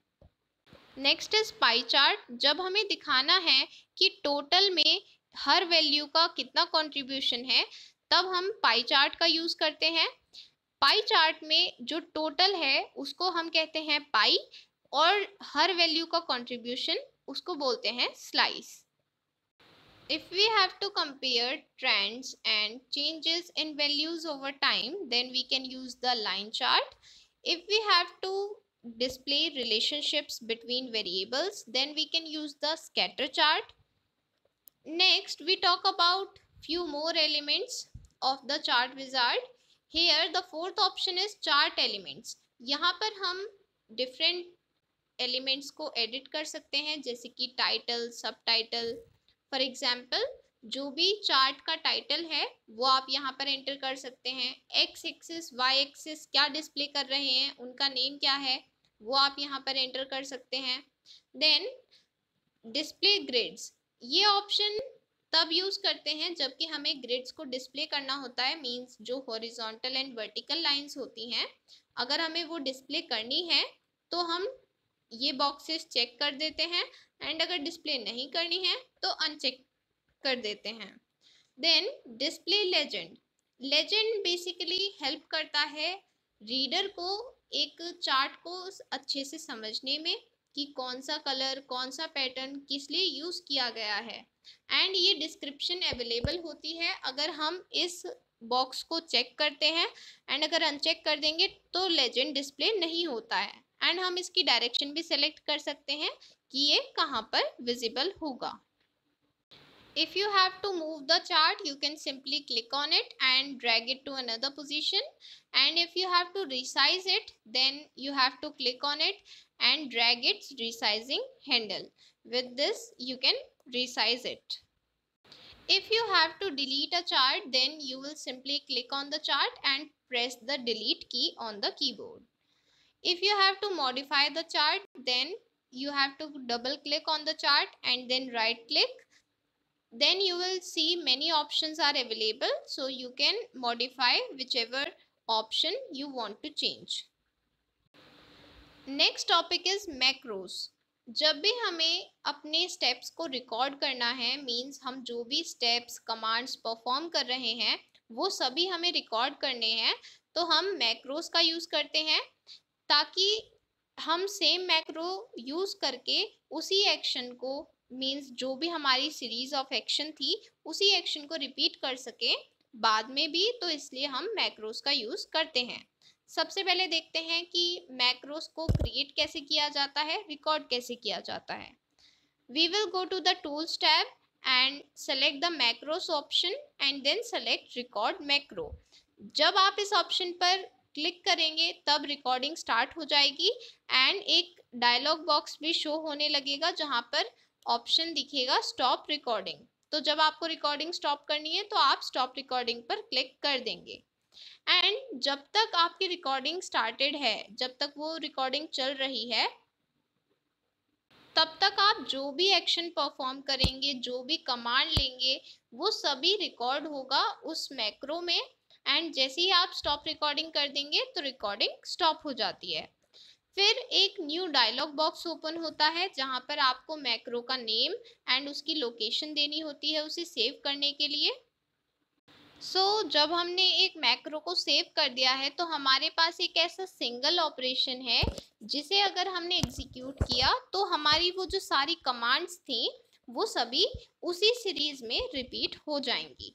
नेक्स्ट इज पाई चार्ट जब हमें दिखाना है कि टोटल में हर वैल्यू का कितना कंट्रीब्यूशन है तब हम पाई चार्ट का यूज़ करते हैं पाई चार्ट में जो टोटल है उसको हम कहते हैं पाई और हर वैल्यू का कंट्रीब्यूशन उसको बोलते हैं slice If we have to compare trends and changes in values over time, then we can use the line chart. If we have to display relationships between variables then we can use the scatter chart next we talk about few more elements of the chart wizard here the fourth option is chart elements yahan par hum different elements ko edit kar sakte hain jaise ki title subtitle for example जो भी chart का title है वो आप यहाँ पर enter कर सकते हैं एक्स एक्सिस वाई एक्सिस क्या डिस्प्ले कर रहे हैं उनका नेम क्या है वो आप यहाँ पर एंटर कर सकते हैं देन डिस्प्ले ग्रिड्स ये ऑप्शन तब यूज़ करते हैं जबकि हमें ग्रिड्स को डिस्प्ले करना होता है मींस जो हॉरिजॉन्टल एंड वर्टिकल लाइंस होती हैं अगर हमें वो डिस्प्ले करनी है तो हम ये बॉक्सेस चेक कर देते हैं एंड अगर डिस्प्ले नहीं करनी है तो अनचेक कर देते हैं then display legend legend basically help करता है रीडर को एक चार्ट को अच्छे से समझने में कि कौन सा कलर कौन सा पैटर्न किस लिए यूज़ किया गया है एंड ये डिस्क्रिप्शन अवेलेबल होती है अगर हम इस बॉक्स को चेक करते हैं एंड अगर अनचेक कर देंगे तो लेजेंड डिस्प्ले नहीं होता है एंड हम इसकी डायरेक्शन भी सेलेक्ट कर सकते हैं कि ये कहाँ पर विजिबल होगा if you have to move the chart you can simply click on it and drag it to another position and if you have to resize it then you have to click on it and drag its resizing handle with this you can resize it if you have to delete a chart then you will simply click on the chart and press the delete key on the keyboard if you have to modify the chart then you have to double click on the chart and then right click then you will see many options are available so you can modify whichever option you want to change next topic is macros जब भी हमें अपने steps को record करना है means हम जो भी स्टेप्स कमांड्स परफॉर्म कर रहे हैं वो सभी हमें रिकॉर्ड करने हैं तो हम मैक्रोस का यूज़ करते हैं ताकि हम सेम मैक्रो यूज़ करके उसी एक्शन को मीन्स जो भी हमारी सीरीज ऑफ एक्शन थी उसी एक्शन को रिपीट कर सकें बाद में भी तो इसलिए हम मैक्रोस का यूज़ करते हैं सबसे पहले देखते हैं कि मैक्रोस को क्रिएट कैसे किया जाता है रिकॉर्ड कैसे किया जाता है we will go to the tools tab and select the macros option and then select record macro जब आप इस ऑप्शन पर क्लिक करेंगे तब रिकॉर्डिंग स्टार्ट हो जाएगी एंड एक डायलॉग बॉक्स भी शो होने लगेगा जहाँ पर ऑप्शन दिखेगा स्टॉप रिकॉर्डिंग तो जब आपको रिकॉर्डिंग स्टॉप करनी है तो आप स्टॉप रिकॉर्डिंग पर क्लिक कर देंगे एंड जब तक आपकी रिकॉर्डिंग स्टार्टेड है जब तक वो रिकॉर्डिंग चल रही है तब तक आप जो भी एक्शन परफॉर्म करेंगे जो भी कमांड लेंगे वो सभी रिकॉर्ड होगा उस मैक्रो में एंड जैसे ही आप स्टॉप रिकॉर्डिंग कर देंगे तो रिकॉर्डिंग स्टॉप हो जाती है फिर एक न्यू डायलॉग बॉक्स ओपन होता है जहां पर आपको मैक्रो का नेम एंड उसकी लोकेशन देनी होती है उसे सेव करने के लिए सो so, जब हमने एक मैक्रो को सेव कर दिया है तो हमारे पास एक ऐसा सिंगल ऑपरेशन है जिसे अगर हमने एग्जीक्यूट किया तो हमारी वो जो सारी कमांड्स थी वो सभी उसी सीरीज में रिपीट हो जाएंगी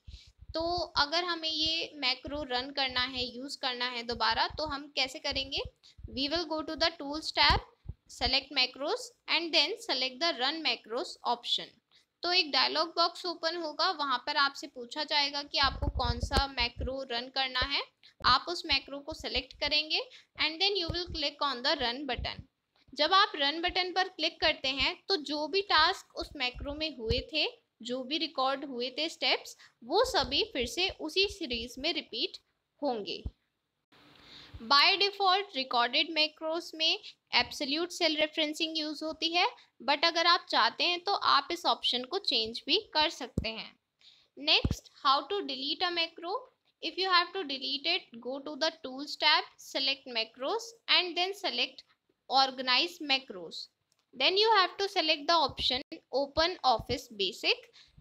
तो अगर हमें ये मैक्रो रन करना है यूज़ करना है दोबारा तो हम कैसे करेंगे we will go to the tools tab select macros and then select the run macros option तो एक डायलॉग बॉक्स ओपन होगा वहाँ पर आपसे पूछा जाएगा कि आपको कौन सा मैक्रो रन करना है आप उस मैक्रो को सेलेक्ट करेंगे and then you will click on the run button जब आप रन बटन पर क्लिक करते हैं तो जो भी टास्क उस मैक्रो में हुए थे जो भी रिकॉर्ड हुए थे स्टेप्स वो सभी फिर से उसी सीरीज में रिपीट होंगे बाय डिफ़ॉल्ट रिकॉर्डेड मैक्रोस में एब्सोल्यूट सेल रेफरेंसिंग यूज़ होती है बट अगर आप चाहते हैं तो आप इस ऑप्शन को चेंज भी कर सकते हैं next how to delete a macro if you have to delete it go to the tools tab select macros and then select organize macros then you have to select the option open office basic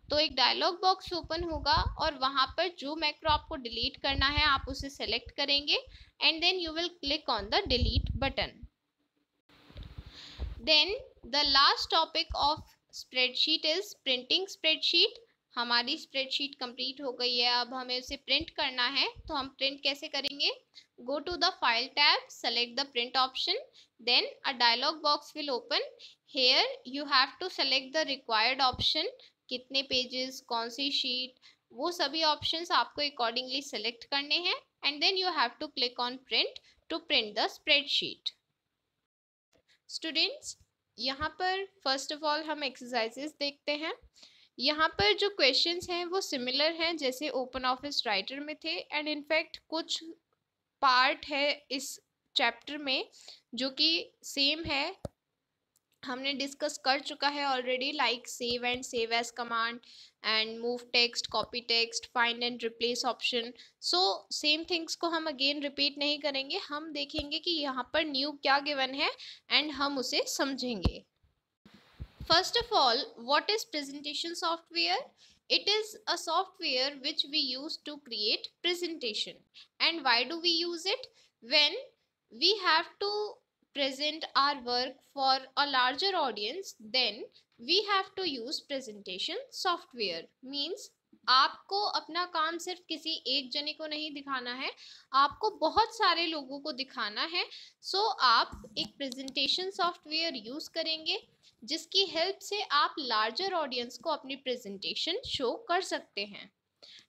तो एक dialog box open होगा और वहाँ पर जो macro आपको delete करना है आप उसे सेलेक्ट करेंगे and then you will click on the delete button then the last topic of spreadsheet is printing spreadsheet हमारी स्प्रेडशीट कंप्लीट हो गई है अब हमें उसे प्रिंट करना है तो हम प्रिंट कैसे करेंगे go to the file tab select the print option then a dialog box will open here you have to select the required option kitne pages kaun si sheet wo sabhi options aapko accordingly select karne hain and then you have to click on print to print the spreadsheet students यहाँ पर first of all हम exercises देखते हैं यहाँ पर जो questions हैं वो सिमिलर हैं जैसे ओपन ऑफिस राइटर में थे एंड इनफैक्ट कुछ पार्ट है इस चैप्टर में जो कि सेम है हमने डिस्कस कर चुका है already like save and save as command and move text copy text find and replace option so same things को हम अगेन रिपीट नहीं करेंगे हम देखेंगे कि यहाँ पर न्यू क्या गिवन है एंड हम उसे समझेंगे first of all what is presentation software it is a software which we use to create presentation and why do we use it when we have to present our work for a larger audience then we have to use presentation software means आपको अपना काम सिर्फ किसी एक जने को नहीं दिखाना है आपको बहुत सारे लोगों को दिखाना है सो so, आप एक प्रेजेंटेशन सॉफ्टवेयर यूज़ करेंगे जिसकी हेल्प से आप लार्जर ऑडियंस को अपनी प्रेजेंटेशन शो कर सकते हैं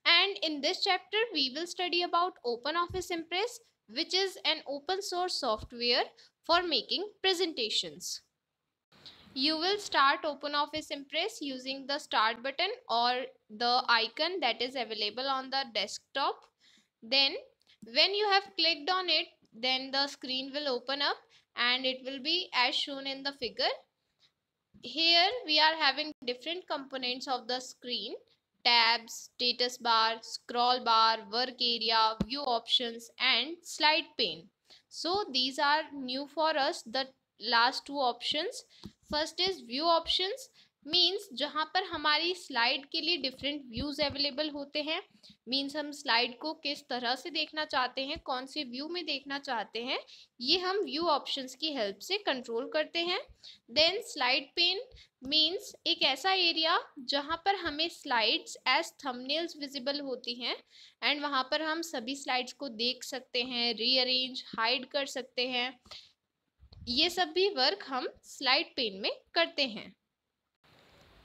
and in this chapter we will study about open office impress which is an open source software for making presentations. You will start OpenOffice Impress using the start button or the icon that is available on the desktop. Then when you have clicked on it, then the screen will open up and it will be as shown in the figure. Here we are having different components of the screen tabs, status bar, scroll bar, work area, view options and slide pane. So these are new for us the last two options. First is view options means जहाँ पर हमारी slide के लिए different views available होते हैं means हम slide को किस तरह से देखना चाहते हैं कौन से व्यू में देखना चाहते हैं ये हम व्यू ऑप्शंस की हेल्प से कंट्रोल करते हैं देन स्लाइड पेन मीन्स एक ऐसा एरिया जहाँ पर हमें स्लाइड्स एज थंबनेल्स विजिबल होती हैं एंड वहाँ पर हम सभी स्लाइड्स को देख सकते हैं रीअरेंज हाइड कर सकते हैं ये सब भी वर्क हम स्लाइड पेन में करते हैं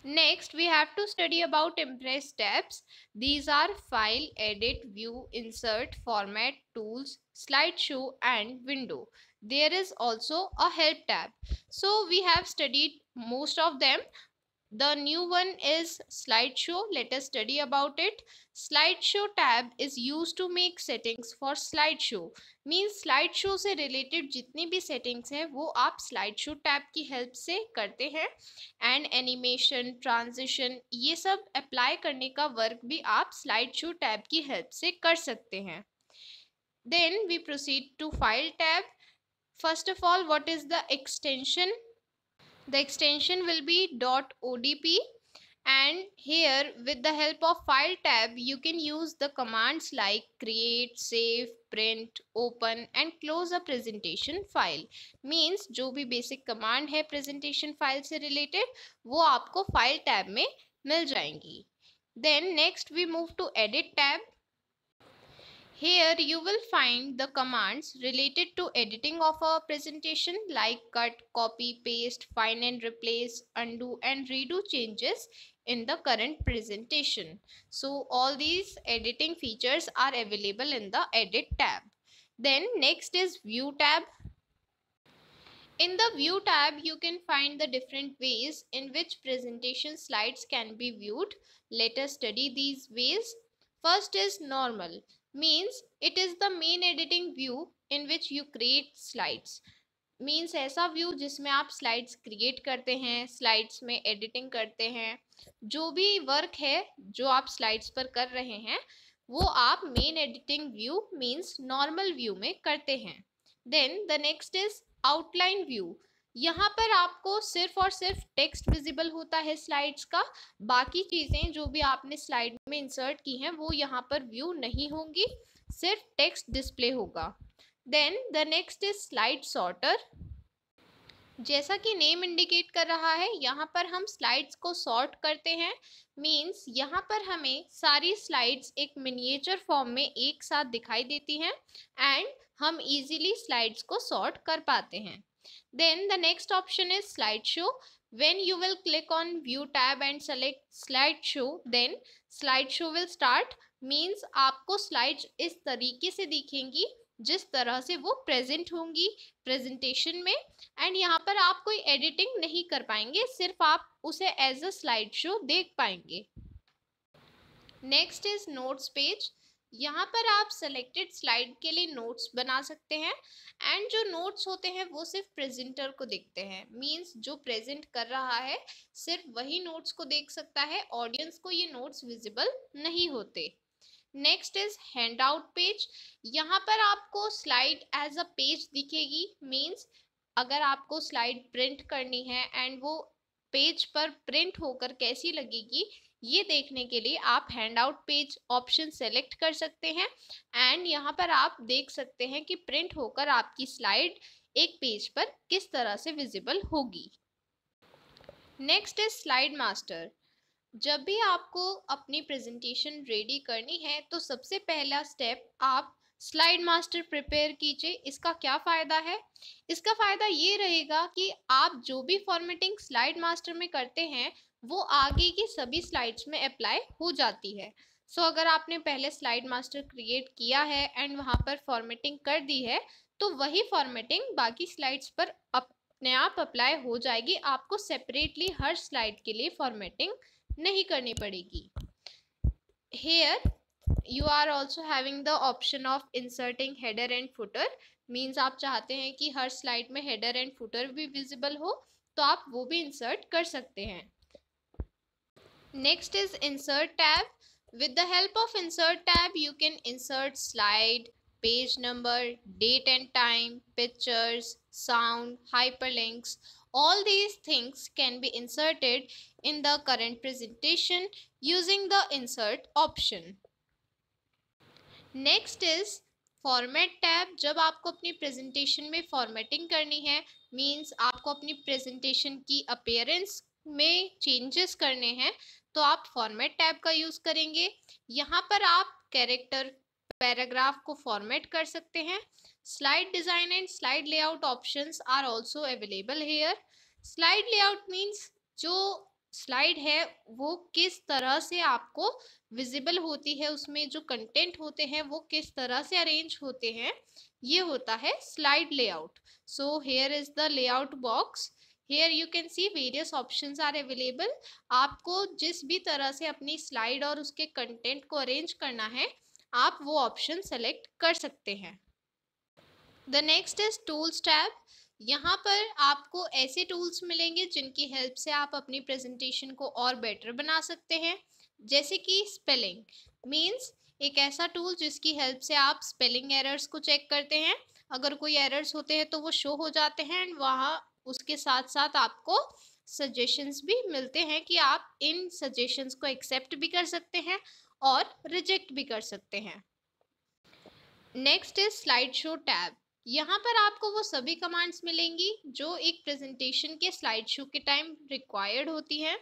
Next, we have to study about Impress tabs. These are File, Edit, View, Insert, Format, Tools, Slideshow and Window. There is also a Help tab. So, we have studied most of them. The new one is slideshow. Let us study about it. Slideshow tab is used to make settings for slideshow. Means slideshow se related jitni bhi settings हैं वो आप slideshow tab ki help se karte hain and animation, transition ye sab apply karne ka work भी आप slideshow tab ki help se kar sakte hain Then we proceed to file tab. First of all, what is the extension? the extension will be dot .odp and here with the help of file tab you can use the commands like create save print open and close a presentation file means jo bhi basic command hai presentation file se related wo aapko file tab mein mil जाएंगी then next we move to edit tab Here you will find the commands related to editing of a presentation like cut, copy, paste, find and replace, undo and redo changes in the current presentation. So all these editing features are available in the edit tab. Then next is view tab. In the view tab, you can find the different ways in which presentation slides can be viewed. Let us study these ways. First is normal. Means it is the main editing view in which you create slides means ऐसा view जिसमें आप slides create करते हैं slides में editing करते हैं जो भी वर्क है जो आप स्लाइड्स पर कर रहे हैं वो आप main editing view means normal view में करते हैं then the next is outline view यहाँ पर आपको सिर्फ और सिर्फ टेक्स्ट विजिबल होता है स्लाइड्स का बाकी चीज़ें जो भी आपने स्लाइड में इंसर्ट की हैं वो यहाँ पर व्यू नहीं होंगी सिर्फ टेक्स्ट डिस्प्ले होगा then the next is slide sorter जैसा कि नेम इंडिकेट कर रहा है यहाँ पर हम स्लाइड्स को सॉर्ट करते हैं मींस यहाँ पर हमें सारी स्लाइड्स एक मिनिएचर फॉर्म में एक साथ दिखाई देती हैं एंड हम इजीली स्लाइड्स को सॉर्ट कर पाते हैं Then the next option is slideshow. When you will click on view tab and select slideshow, then slideshow will start. Means aapko slides is tarike se dikhengi जिस तरह से वो present होंगी presentation में एंड यहाँ पर आप कोई एडिटिंग नहीं कर पाएंगे सिर्फ आप उसे एज अ स्लाइड शो देख पाएंगे नेक्स्ट इज नोट्स पेज यहाँ पर आप सेलेक्टेड स्लाइड के लिए नोट्स बना सकते हैं एंड जो नोट्स होते हैं वो सिर्फ प्रेजेंटर को देखते हैं मींस जो प्रेजेंट कर रहा है सिर्फ वही नोट्स को देख सकता है ऑडियंस को ये नोट्स विजिबल नहीं होते next is handout page यहाँ पर आपको स्लाइड एज अ पेज दिखेगी मीन्स अगर आपको स्लाइड प्रिंट करनी है एंड वो पेज पर प्रिंट होकर कैसी लगेगी ये देखने के लिए आप handout page option select कर सकते हैं एंड यहाँ पर आप देख सकते हैं कि प्रिंट होकर आपकी स्लाइड एक पेज पर किस तरह से विजिबल होगी नेक्स्ट इज स्लाइड मास्टर जब भी आपको अपनी प्रेजेंटेशन रेडी करनी है तो सबसे पहला स्टेप आप स्लाइड मास्टर प्रिपेयर कीजिए इसका क्या फ़ायदा है इसका फ़ायदा ये रहेगा कि आप जो भी फॉर्मेटिंग स्लाइड मास्टर में करते हैं वो आगे की सभी स्लाइड्स में अप्लाई हो जाती है सो so, अगर आपने पहले स्लाइड मास्टर क्रिएट किया है एंड वहाँ पर फॉर्मेटिंग कर दी है तो वही फॉर्मेटिंग बाकी स्लाइड्स पर अपने आप अप्लाई हो जाएगी आपको सेपरेटली हर स्लाइड के लिए फॉर्मेटिंग नहीं करनी पड़ेगी here you are also having the option of inserting header and footer means आप चाहते हैं कि हर स्लाइड में हेडर एंड फुटर भी विजिबल हो तो आप वो भी इंसर्ट कर सकते हैं Next is insert tab. With the help of insert tab, you can insert slide, page number, date and time, pictures, sound, hyperlinks. All these things can be inserted in the current presentation using the insert option. Next is format tab जब आपको अपनी presentation में formatting करनी है means आपको अपनी presentation की appearance में चेंजेस करने हैं तो आप फॉर्मेट टैब का यूज़ करेंगे यहाँ पर आप कैरेक्टर पैराग्राफ को फॉर्मेट कर सकते हैं slide design and slide layout options are also available here slide layout means जो स्लाइड है वो किस तरह से आपको विजिबल होती है उसमें जो कंटेंट होते हैं वो किस तरह से अरेंज होते हैं ये होता है slide layout so here is the layout box here you can see various options are available आपको जिस भी तरह से अपनी स्लाइड और उसके कंटेंट को अरेंज करना है आप वो ऑप्शन सेलेक्ट कर सकते हैं the next is tools tab यहाँ पर आपको ऐसे टूल्स मिलेंगे जिनकी हेल्प से आप अपनी प्रेजेंटेशन को और बेटर बना सकते हैं जैसे कि स्पेलिंग मीन्स एक ऐसा टूल जिसकी हेल्प से आप स्पेलिंग एरर्स को चेक करते हैं अगर कोई एरर्स होते हैं तो वो शो हो जाते हैं एंड वहाँ उसके साथ साथ आपको सजेशंस भी मिलते हैं कि आप इन सजेशंस को एक्सेप्ट भी कर सकते हैं और रिजेक्ट भी कर सकते हैं next is slide show tab यहाँ पर आपको वो सभी कमांड्स मिलेंगी जो एक प्रेजेंटेशन के स्लाइड शो के टाइम रिक्वायर्ड होती हैं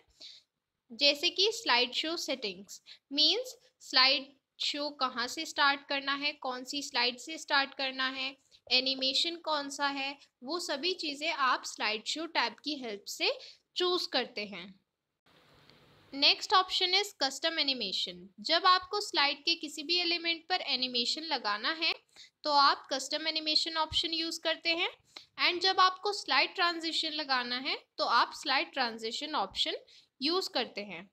जैसे कि slide show settings means slide show कहाँ से स्टार्ट करना है कौन सी स्लाइड से स्टार्ट करना है एनिमेशन कौन सा है वो सभी चीज़ें आप स्लाइड शो टैब की हेल्प से चूज़ करते हैं next option is custom animation जब आपको स्लाइड के किसी भी एलिमेंट पर एनिमेशन लगाना है तो आप कस्टम एनिमेशन ऑप्शन यूज़ करते हैं एंड जब आपको स्लाइड ट्रांजिशन लगाना है तो आप स्लाइड ट्रांजिशन ऑप्शन यूज़ करते हैं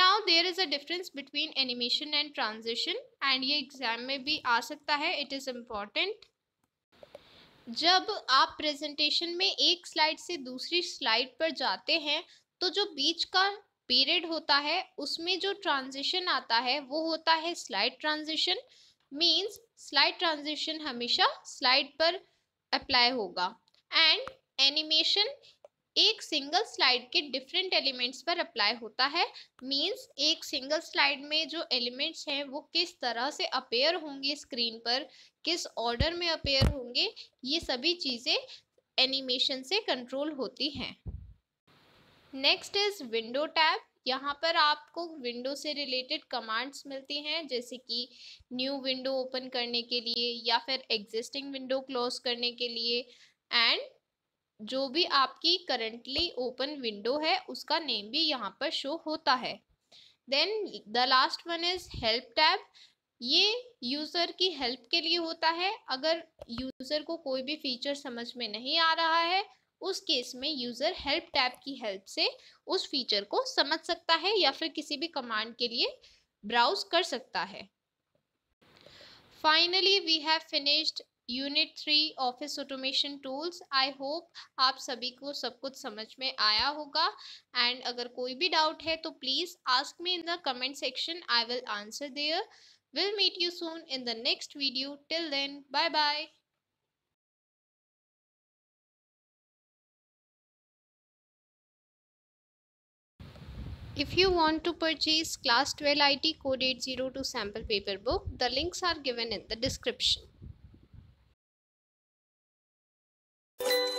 now there is a difference between animation and transition and ये एग्ज़ाम में भी आ सकता है इट इज़ इम्पॉर्टेंट जब आप प्रेजेंटेशन में एक स्लाइड से दूसरी स्लाइड पर जाते हैं तो जो बीच का पीरियड होता है उसमें जो ट्रांजिशन आता है वो होता है slide transition means slide transition हमेशा स्लाइड पर अप्लाई होगा एंड एनिमेशन एक सिंगल स्लाइड के डिफरेंट एलिमेंट्स पर अप्लाई होता है मींस एक सिंगल स्लाइड में जो एलिमेंट्स हैं वो किस तरह से अपेयर होंगे स्क्रीन पर किस ऑर्डर में अपेयर होंगे ये सभी चीज़ें एनिमेशन से कंट्रोल होती हैं नेक्स्ट इज़ विंडो टैब यहाँ पर आपको विंडो से रिलेटेड कमांड्स मिलती हैं जैसे कि न्यू विंडो ओपन करने के लिए या फिर एग्जिस्टिंग विंडो क्लोज करने के लिए एंड जो भी आपकी करंटली ओपन विंडो है उसका नेम भी यहाँ पर शो होता है then the last one is help tab ये यूज़र की हेल्प के लिए होता है अगर यूज़र को कोई भी फीचर समझ में नहीं आ रहा है उस केस में यूज़र हेल्प टैब की हेल्प से उस फीचर को समझ सकता है या फिर किसी भी कमांड के लिए ब्राउज कर सकता है finally we have finished unit three office automation tools I hope आप सभी को सब कुछ समझ में आया होगा एंड अगर कोई भी डाउट है तो please ask me in the comment section I will answer there will meet you soon in the next video till then bye bye If you want to purchase Class 12 IT Code 802 sample paper book, the links are given in the description. you